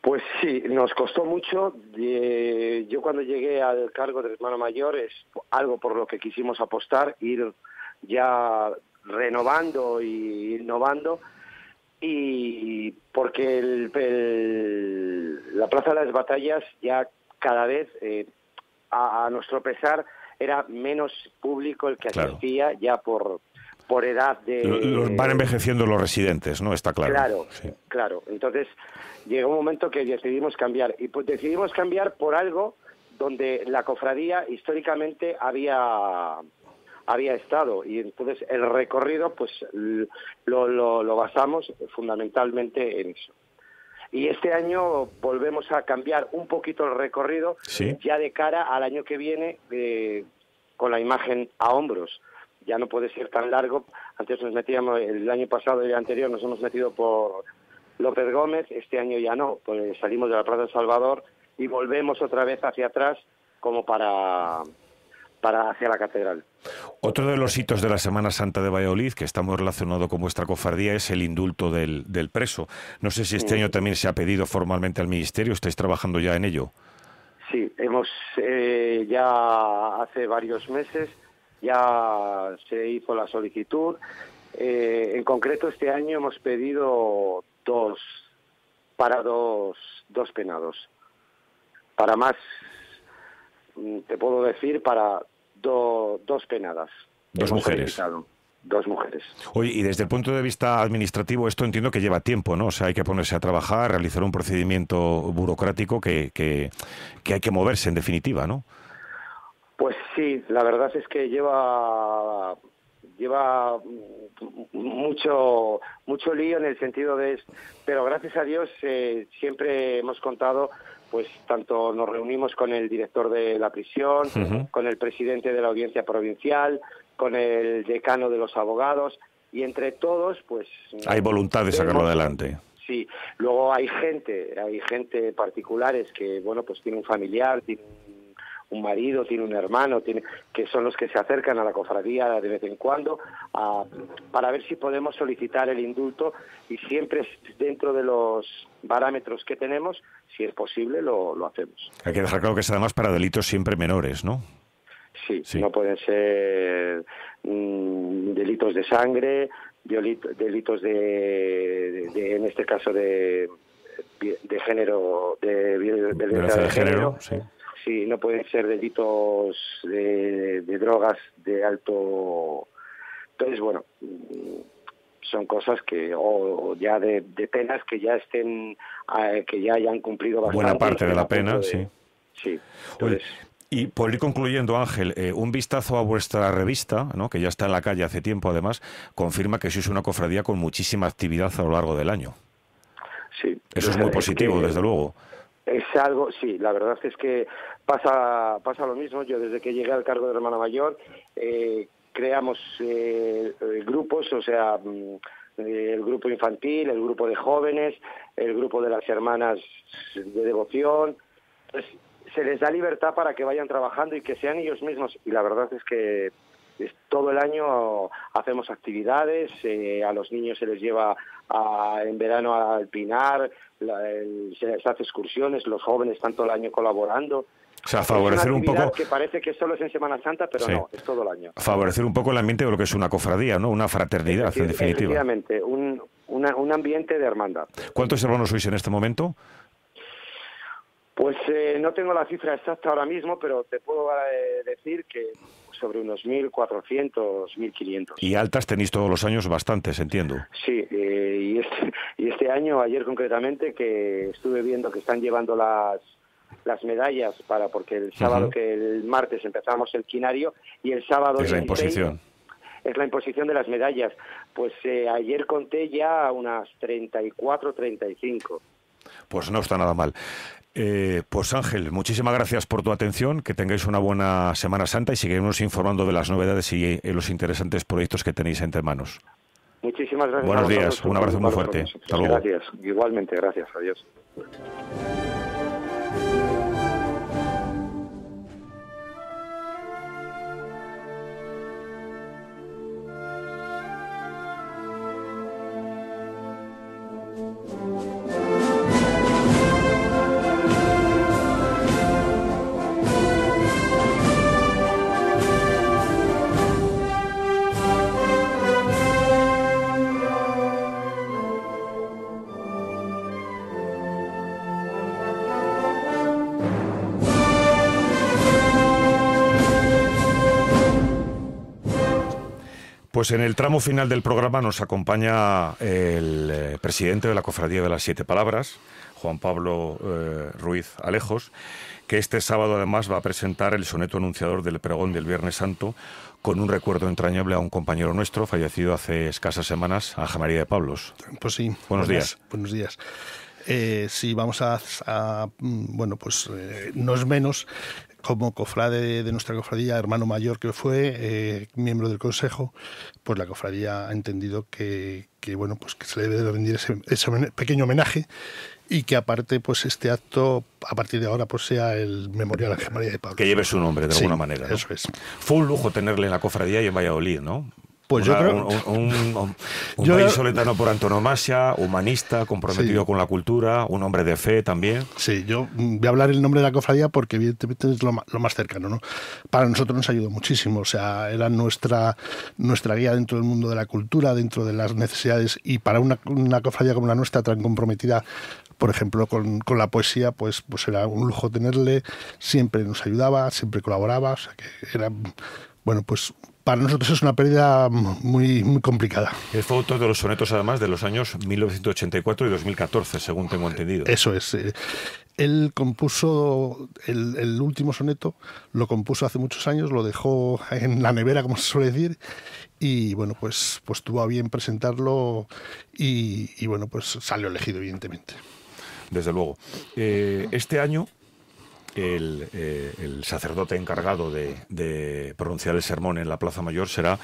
Pues sí, nos costó mucho. Yo cuando llegué al cargo de hermano mayor es algo por lo que quisimos apostar, ir ya renovando e innovando. Y porque el, la Plaza de las Batallas ya cada vez, eh, a, nuestro pesar, era menos público el que asistía ya por, por edad de... van envejeciendo los residentes, ¿no? Está claro. Claro, claro. Entonces llegó un momento que decidimos cambiar. Y pues decidimos cambiar por algo donde la cofradía históricamente había había estado y entonces el recorrido pues lo, basamos fundamentalmente en eso y este año volvemos a cambiar un poquito el recorrido ya de cara al año que viene eh, con la imagen a hombros ya no puede ser tan largo. Antes nos metíamos, el año pasado y el anterior nos hemos metido por López Gómez, este año ya no, pues salimos de la Plaza de Salvador y volvemos otra vez hacia atrás como para para hacia la catedral. Otro de los hitos de la Semana Santa de Valladolid, que está muy relacionado con vuestra cofardía... es el indulto del, del preso. No sé si este año también se ha pedido formalmente al Ministerio, ¿estáis trabajando ya en ello? Sí, hemos eh, ya hace varios meses ya se hizo la solicitud. Eh, en concreto, este año hemos pedido dos para dos, dos penados. Para más, mm, te puedo decir, para do, dos penadas. Dos mujeres. dos mujeres. Oye, y desde el punto de vista administrativo, esto entiendo que lleva tiempo, ¿no? O sea, hay que ponerse a trabajar, realizar un procedimiento burocrático que hay que moverse, en definitiva, ¿no? Pues sí, la verdad es que lleva lleva mucho mucho lío en el sentido de pero gracias a Dios eh, siempre hemos contado pues tanto nos reunimos con el director de la prisión, con el presidente de la audiencia provincial, con el decano de los abogados y entre todos pues hay voluntad de sacarlo adelante. Sí, luego hay gente, hay gente particulares que bueno, pues tiene un familiar, tiene un marido, tiene un hermano, tiene, que son los que se acercan a la cofradía de vez en cuando para ver si podemos solicitar el indulto y siempre dentro de los parámetros que tenemos, si es posible, lo, hacemos. Hay que dejar claro que es además para delitos siempre menores, ¿no? Sí, sí. no pueden ser mm, delitos de sangre, delitos de, de, en este caso, de, de género, de violencia, de, género, género sí sí, no pueden ser delitos de, drogas de alto. Entonces, bueno, son cosas que o ya de, penas que ya estén ah, que ya hayan cumplido bastante buena parte de la pena sí sí entonces... y por ir concluyendo, Ángel, eh, un vistazo a vuestra revista, que ya está en la calle hace tiempo además, confirma que sois una cofradía con muchísima actividad a lo largo del año. Sí. Eso es muy positivo, desde luego. Es algo, sí, la verdad es que pasa, pasa lo mismo. Yo desde que llegué al cargo de hermana mayor eh, creamos eh, eh, grupos, o sea, mm, el grupo infantil, el grupo de jóvenes, el grupo de las hermanas de devoción. se les da libertad para que vayan trabajando y que sean ellos mismos. Y la verdad es que todo el año hacemos actividades, a los niños se les lleva en verano al Pinar, se, hacen excursiones, los jóvenes están todo el año colaborando. O sea, favorecer un poco. Que parece que solo es en Semana Santa, pero no, es todo el año. Favorecer un poco el ambiente de lo que es una cofradía, ¿no? Una fraternidad, en definitiva. Efectivamente, un, ambiente de hermandad. ¿Cuántos hermanos sois en este momento? Pues eh, no tengo la cifra exacta ahora mismo, pero te puedo eh, decir que sobre unos 1.400, 1.500. Y altas tenéis todos los años bastantes, entiendo. Sí, eh, este, y, este, año, ayer concretamente, que estuve viendo que están llevando las las medallas para porque el sábado que el martes empezamos el quinario y el sábado es la imposición es la imposición de las medallas pues eh, ayer conté ya unas 34 35 pues no está nada mal. Eh, pues Ángel, muchísimas gracias por tu atención, que tengáis una buena Semana Santa y seguiremos informando de las novedades y eh, los interesantes proyectos que tenéis entre manos. Muchísimas gracias. Buenos días, un abrazo muy fuerte. Gracias, igualmente, gracias, adiós. Pues en el tramo final del programa nos acompaña el eh, presidente de la Cofradía de las Siete Palabras, Juan Pablo eh, Ruiz Alejos, que este sábado además va a presentar el soneto anunciador del pregón del Viernes Santo con un recuerdo entrañable a un compañero nuestro fallecido hace escasas semanas, Ángel María de Pablos. Pues sí. Buenos, días. Buenos días. Eh, sí, vamos a, mm, bueno pues no es menos como cofrade de nuestra cofradía, hermano mayor que fue, eh, miembro del consejo, pues la cofradía ha entendido que, bueno, pues que se le debe rendir ese, pequeño homenaje y que aparte, pues este acto, a partir de ahora, pues sea el memorial a María de Pablo. Que lleve su nombre, de alguna manera. Eso es. Fue un lujo tenerle en la cofradía y en Valladolid, ¿no? Pues yo creo. Un, un, soletano por antonomasia, humanista, comprometido con la cultura, un hombre de fe también. Sí, yo voy a hablar el nombre de la cofradía porque, evidentemente, es lo, lo más cercano. ¿no? Para nosotros nos ayudó muchísimo. O sea, era nuestra, nuestra guía dentro del mundo de la cultura, dentro de las necesidades. Y para una, una cofradía como la nuestra, tan comprometida por ejemplo, con, con, la poesía, pues, pues era un lujo tenerle, siempre nos ayudaba, siempre colaboraba, o sea que era bueno, pues para nosotros es una pérdida muy, muy complicada. Él fue autor de los sonetos, además, de los años 1984 y 2014, según tengo entendido. Eso es. Eh. Él compuso el, último soneto, lo compuso hace muchos años, lo dejó en la nevera, como se suele decir, y bueno, pues, pues tuvo a bien presentarlo y, bueno, pues salió elegido, evidentemente. Desde luego. Eh, este año eh, el, sacerdote encargado de, pronunciar el sermón en la Plaza Mayor será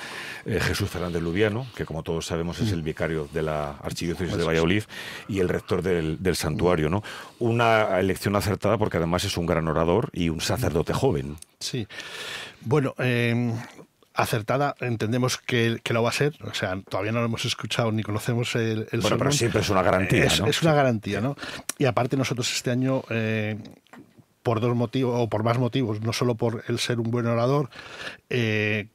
eh, Jesús Fernández Lubiano, que como todos sabemos es el vicario de la Archidiócesis de Valladolid y el rector del, santuario. ¿no? Una elección acertada porque además es un gran orador y un sacerdote joven. Sí. Bueno, em, acertada, entendemos que, que, lo va a ser. O sea, todavía no lo hemos escuchado ni conocemos el, el bueno, pero siempre es una garantía, es, Es una garantía, ¿no? Y aparte nosotros este año eh, por dos motivos o por más motivos, no solo por el ser un buen orador, eh,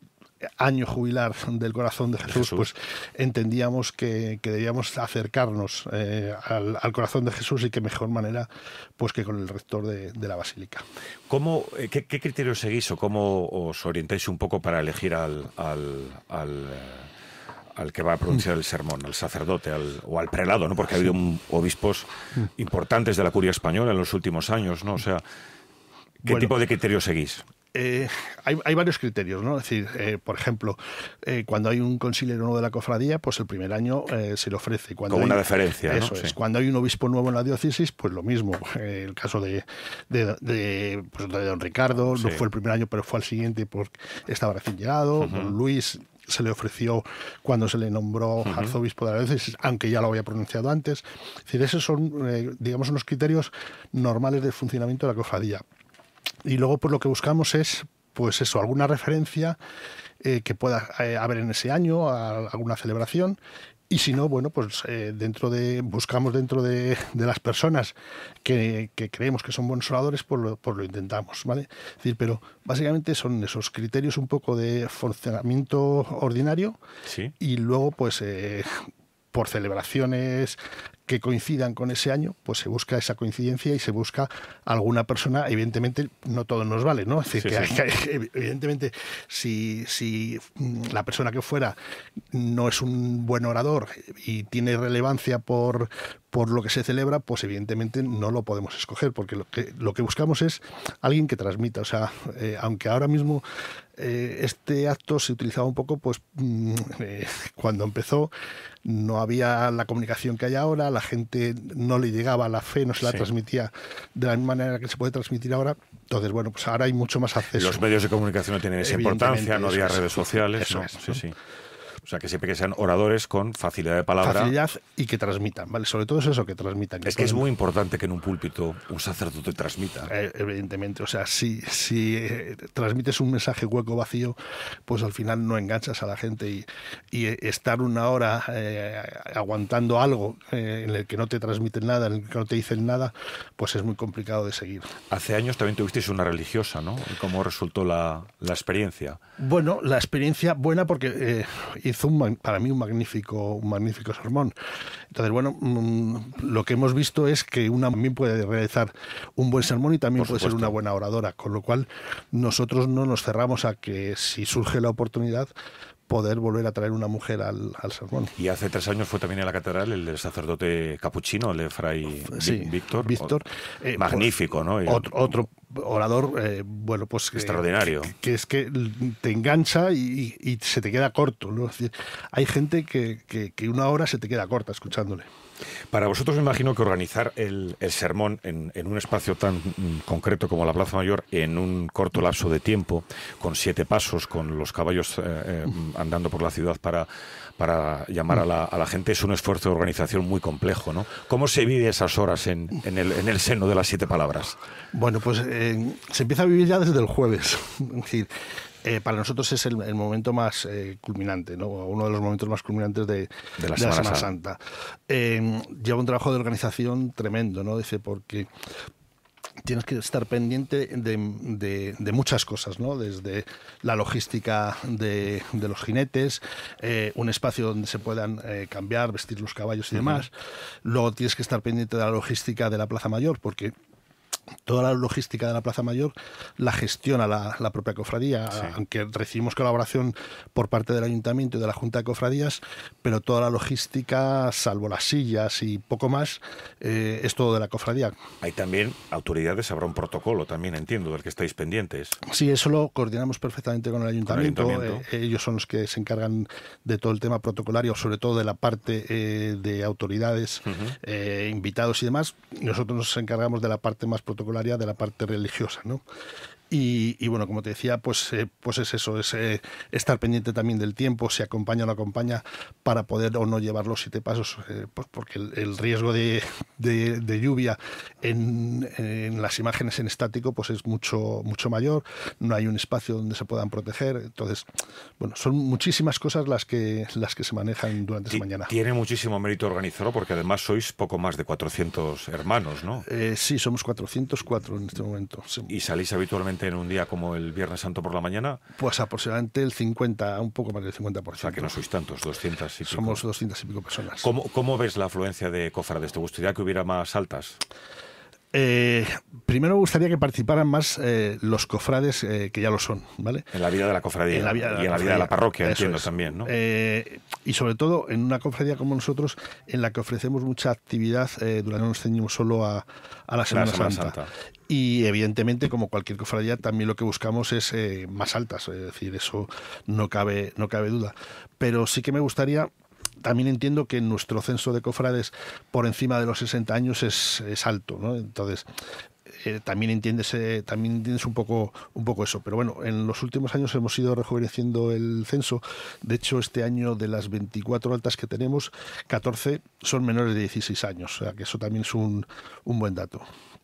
año jubilar del corazón de Jesús, pues entendíamos que, debíamos acercarnos eh, al, corazón de Jesús y que mejor manera pues que con el rector de, la basílica. ¿Cómo, eh, qué, criterios seguís o cómo os orientáis un poco para elegir al al que va a pronunciar el sermón, al sacerdote o al prelado, ¿no? porque ha habido obispos importantes de la curia española en los últimos años. ¿no? O sea, ¿qué tipo de criterios seguís? Eh, hay, varios criterios, ¿no? decir, eh, por ejemplo, eh, cuando hay un concilio nuevo de la cofradía, pues el primer año se le ofrece. Cuando una referencia, Eso es. Cuando hay un obispo nuevo en la diócesis, pues lo mismo. el caso pues, de, don Ricardo, no fue el primer año, pero fue al siguiente porque estaba recién llegado. Don Luis se le ofreció cuando se le nombró arzobispo de vez, aunque ya lo había pronunciado antes. Es decir, esos son, eh, digamos, unos criterios normales de funcionamiento de la cofradía. Y luego, pues lo que buscamos es, pues eso, alguna referencia eh, que pueda eh, haber en ese año, alguna celebración, y si no, bueno, pues eh, dentro de, buscamos dentro de, las personas que, creemos que son buenos oradores, pues, pues lo, intentamos, ¿vale? Es decir, pero básicamente son esos criterios un poco de funcionamiento ordinario ¿Sí? y luego, pues... Eh, por celebraciones, que coincidan con ese año, pues se busca esa coincidencia y se busca alguna persona. Evidentemente, no todo nos vale, ¿no? evidentemente, si, si, mm, la persona que fuera no es un buen orador y tiene relevancia por, por lo que se celebra, pues evidentemente no lo podemos escoger, porque lo que, lo que buscamos es alguien que transmita. O sea, eh, aunque ahora mismo eh, este acto se utilizaba un poco, pues mm, eh, cuando empezó no había la comunicación que hay ahora, la gente no le llegaba la fe, no se la transmitía de la misma manera que se puede transmitir ahora. Entonces, bueno, pues ahora hay mucho más acceso. Los medios de comunicación no tienen esa importancia, no había redes sociales. Sí, sí. O sea, que siempre que sean oradores con facilidad de palabra. Facilidad y que transmitan, ¿vale? Sobre todo es eso, que transmitan. es que es muy importante que en un púlpito un sacerdote transmita. Eh, evidentemente, o sea, si, si eh, transmites un mensaje hueco vacío, pues al final no enganchas a la gente y, y estar una hora eh, aguantando algo en el que no te transmiten nada, en el que no te dicen nada, pues es muy complicado de seguir. Hace años también tuvisteis una religiosa, ¿no? ¿Cómo resultó la, la experiencia? Bueno, la experiencia buena porque hizo para mí un magnífico, un magnífico sermón. Entonces, bueno, mm, lo que hemos visto es que una también puede realizar un buen sermón y también puede ser una buena oradora, con lo cual nosotros no nos cerramos a que si surge la oportunidad, poder volver a traer una mujer al, al sermón. Y hace tres años fue también en la catedral el sacerdote capuchino, el fray Víctor. Víctor. Eh, pues, magnífico, ¿no? Otro, orador, eh, bueno, pues... Extraordinario. Que, es que te engancha y, se te queda corto. ¿no? hay gente que una hora se te queda corta escuchándole. Para vosotros me imagino que organizar el, sermón en, un espacio tan mm, concreto como la Plaza Mayor, en un corto lapso de tiempo, con siete pasos, con los caballos eh, eh, andando por la ciudad para, para llamar a la, gente, es un esfuerzo de organización muy complejo. ¿no? ¿Cómo se vive esas horas en, el, seno de las siete palabras? Bueno, pues eh, se empieza a vivir ya desde el jueves. es decir, eh, para nosotros es el, momento más eh, culminante, ¿no? uno de los momentos más culminantes de, la, Semana Santa. Eh, lleva un trabajo de organización tremendo, ¿no? Dice, porque tienes que estar pendiente de, muchas cosas, ¿no? Desde la logística de, los jinetes, un espacio donde se puedan cambiar, vestir los caballos y demás. Luego tienes que estar pendiente de la logística de la Plaza Mayor, porque toda la logística de la Plaza Mayor la gestiona la, la propia cofradía, aunque recibimos colaboración por parte del ayuntamiento y de la Junta de Cofradías, pero toda la logística, salvo las sillas y poco más, eh, es todo de la cofradía. Hay también autoridades, habrá un protocolo también, entiendo, del que estáis pendientes. Sí, eso lo coordinamos perfectamente con el ayuntamiento. Eh, ellos son los que se encargan de todo el tema protocolario, sobre todo de la parte eh, de autoridades, invitados y demás. Nosotros nos encargamos de la parte más protocolaria protocolaria de la parte religiosa. ¿no? Y, bueno, como te decía, pues, eh, pues es eso, es eh, estar pendiente también del tiempo, si acompaña o no acompaña, para poder o no llevar los siete pasos, eh, pues porque el, riesgo de, de, lluvia en, las imágenes en estático pues es mucho, mucho mayor, no hay un espacio donde se puedan proteger. Entonces, bueno, son muchísimas cosas las que, las que se manejan durante la mañana. Tiene muchísimo mérito organizarlo porque además sois poco más de 400 hermanos, ¿no? sí, somos 404 en este momento. ¿Y salís habitualmente en un día como el Viernes Santo por la mañana? Pues aproximadamente el 50, un poco más del 50%. O sea, que no sois tantos, 200 y pico. Somos 200 y pico personas. ¿Cómo, cómo ves la afluencia de cofrades? ¿Te gustaría que hubiera más altas? Eh, primero me gustaría que participaran más eh, los cofrades, eh, que ya lo son, ¿vale? En la vida de la cofradía. y en la vida de la parroquia, entiendo también, ¿no? y sobre todo en una cofradía como nosotros, en la que ofrecemos mucha actividad, durante no nos ceñimos solo a, la Semana, Santa. Y evidentemente, como cualquier cofradía, también lo que buscamos es más altas, es decir, eso no cabe, no cabe duda. Pero sí que me gustaría también entiendo que nuestro censo de cofrades por encima de los 60 años es, alto, ¿no? Entonces, eh, también entiendes también entiendes un poco un poco eso pero bueno en los últimos años hemos ido rejuveneciendo el censo de hecho este año de las 24 altas que tenemos 14 son menores de 16 años o sea que eso también es un, un buen dato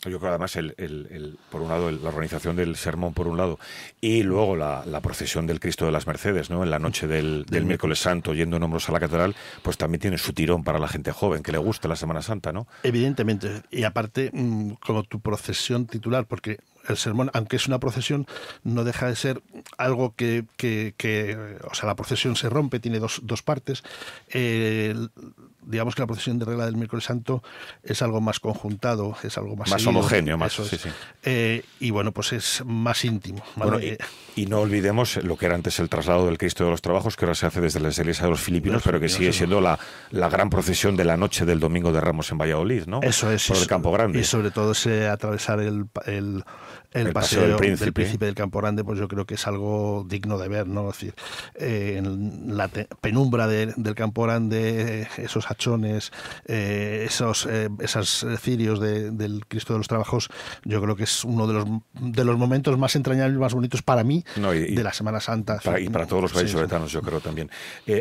yo creo además, el, por un lado, la organización del sermón, por un lado, y luego la, procesión del Cristo de las Mercedes, ¿no? En la noche del, miércoles santo, yendo en hombros a la catedral, pues también tiene su tirón para la gente joven, que le gusta la Semana Santa, ¿no? Evidentemente. Y aparte, mm, como tu procesión titular, porque el sermón, aunque es una procesión, no deja de ser algo que, o sea, la procesión se rompe, tiene dos, partes. Eh, digamos que la procesión de regla del miércoles santo es algo más conjuntado, es algo más, más homogéneo, más sí, sí. Eh, y bueno, pues es más íntimo. y, no olvidemos lo que era antes el traslado del Cristo de los Trabajos, que ahora se hace desde la iglesia de los Filipinos, pero que sigue siendo la, la, gran procesión de la noche del Domingo de Ramos en Valladolid, ¿no? Eso es. Por el Campo Grande. Y sobre todo ese atravesar el el, paseo, del, príncipe. del, Campo Grande, pues yo creo que es algo digno de ver, ¿no? Es decir, eh, en la penumbra del Campo Grande, eh, esos hachones, eh, esos esas cirios del Cristo de los Trabajos, yo creo que es uno de los, de los momentos más entrañables, más bonitos para mí de la Semana Santa. y para todos los países sí, yo creo también.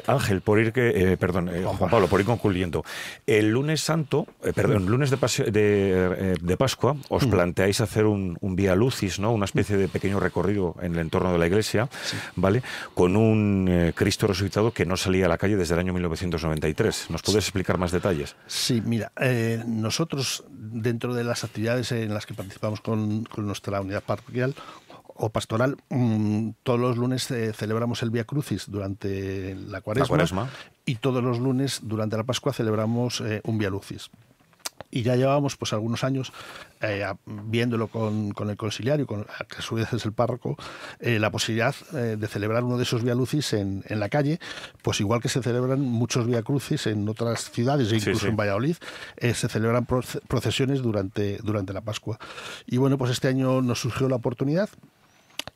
Ángel, por ir que, perdón, Juan Pablo, por ir concluyendo, el lunes santo, perdón, lunes de, de, de, Pascua, os mm. planteáis hacer un, un Lucis, ¿no? Una especie de pequeño recorrido en el entorno de la iglesia, ¿vale? Con un eh, Cristo resucitado que no salía a la calle desde el año 1993. ¿Nos puedes explicar más detalles? Sí, mira, eh, nosotros dentro de las actividades en las que participamos con, nuestra unidad parroquial, o pastoral, mm, todos los lunes eh, celebramos el Vía Crucis durante la cuaresma, y todos los lunes durante la Pascua celebramos un Via Lucis y ya llevábamos pues algunos años eh, viéndolo con, con, el conciliario, con, que a su vez es el párroco, eh, la posibilidad eh, de celebrar uno de esos vialucis en, en la calle, pues igual que se celebran muchos Crucis en otras ciudades, e incluso en Valladolid, se celebran procesiones durante, durante la Pascua. Y bueno, pues este año nos surgió la oportunidad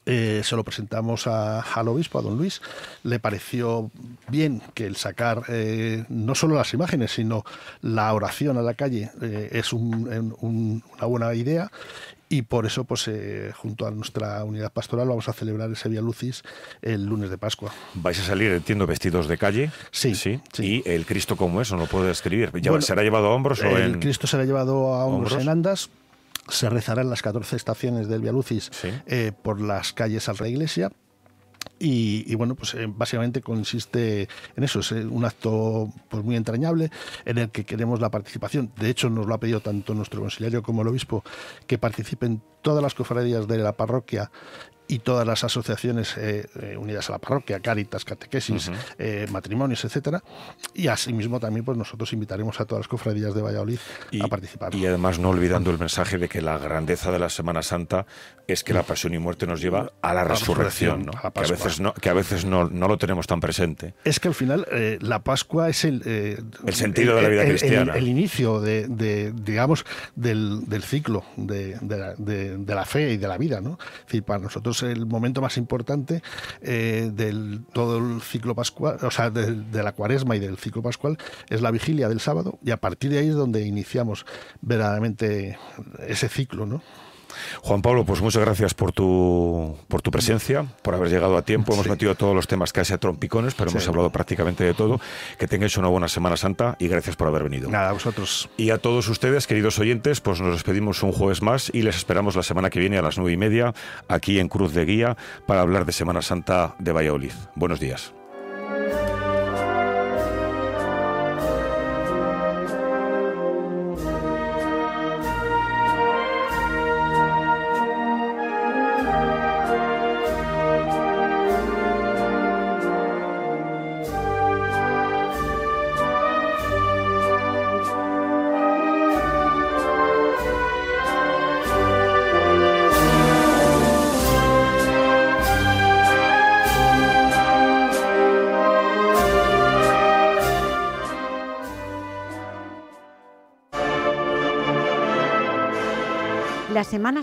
eh, se lo presentamos a, al obispo, a don Luis. Le pareció bien que el sacar eh, no solo las imágenes, sino la oración a la calle eh, es una buena idea. Y por eso, pues, junto a nuestra unidad pastoral, vamos a celebrar ese Vía Lucis el lunes de Pascua. ¿Vais a salir, entiendo, vestidos de calle? Sí. sí. ¿Y el Cristo cómo es? no lo puedo describir? ¿Será llevado a hombros? o Cristo será llevado a hombros? en andas, se rezarán las 14 estaciones del Via Lucis eh, por las calles a la iglesia. Y, bueno, pues eh, básicamente consiste en eso, es eh, un acto pues, muy entrañable en el que queremos la participación. De hecho, nos lo ha pedido tanto nuestro consiliario como el obispo que participen todas las cofradías de la parroquia y todas las asociaciones eh, eh, unidas a la parroquia, Cáritas, Catequesis, eh, matrimonios, etcétera. Y asimismo también pues nosotros invitaremos a todas las cofradías de Valladolid a participar. Y además no olvidando el mensaje de que la grandeza de la Semana Santa es que la mm. pasión y muerte nos lleva a la, resurrección, que a veces, no, que a veces no, lo tenemos tan presente. Es que al final la Pascua es el... sentido de la vida cristiana. El, inicio, de, digamos, del, ciclo de, de, de, la fe y de la vida. ¿no? Es decir, para nosotros el momento más importante eh, del todo el ciclo pascual, o sea, de, de, la cuaresma y del ciclo pascual, es la vigilia del sábado y a partir de ahí es donde iniciamos verdaderamente ese ciclo. ¿no? Juan Pablo, pues muchas gracias por tu, por tu presencia, por haber llegado a tiempo. Hemos metido todos los temas casi a trompicones, pero hemos hablado prácticamente de todo. Que tengáis una buena Semana Santa y gracias por haber venido. Nada, a vosotros. Y a todos ustedes, queridos oyentes, pues nos despedimos un jueves más y les esperamos la semana que viene a las nueve y media aquí en Cruz de Guía para hablar de Semana Santa de Valladolid. Buenos días.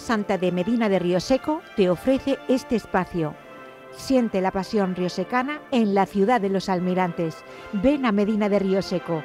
Santa de Medina de Seco te ofrece este espacio. Siente la pasión riosecana en la ciudad de los almirantes. Ven a Medina de Seco.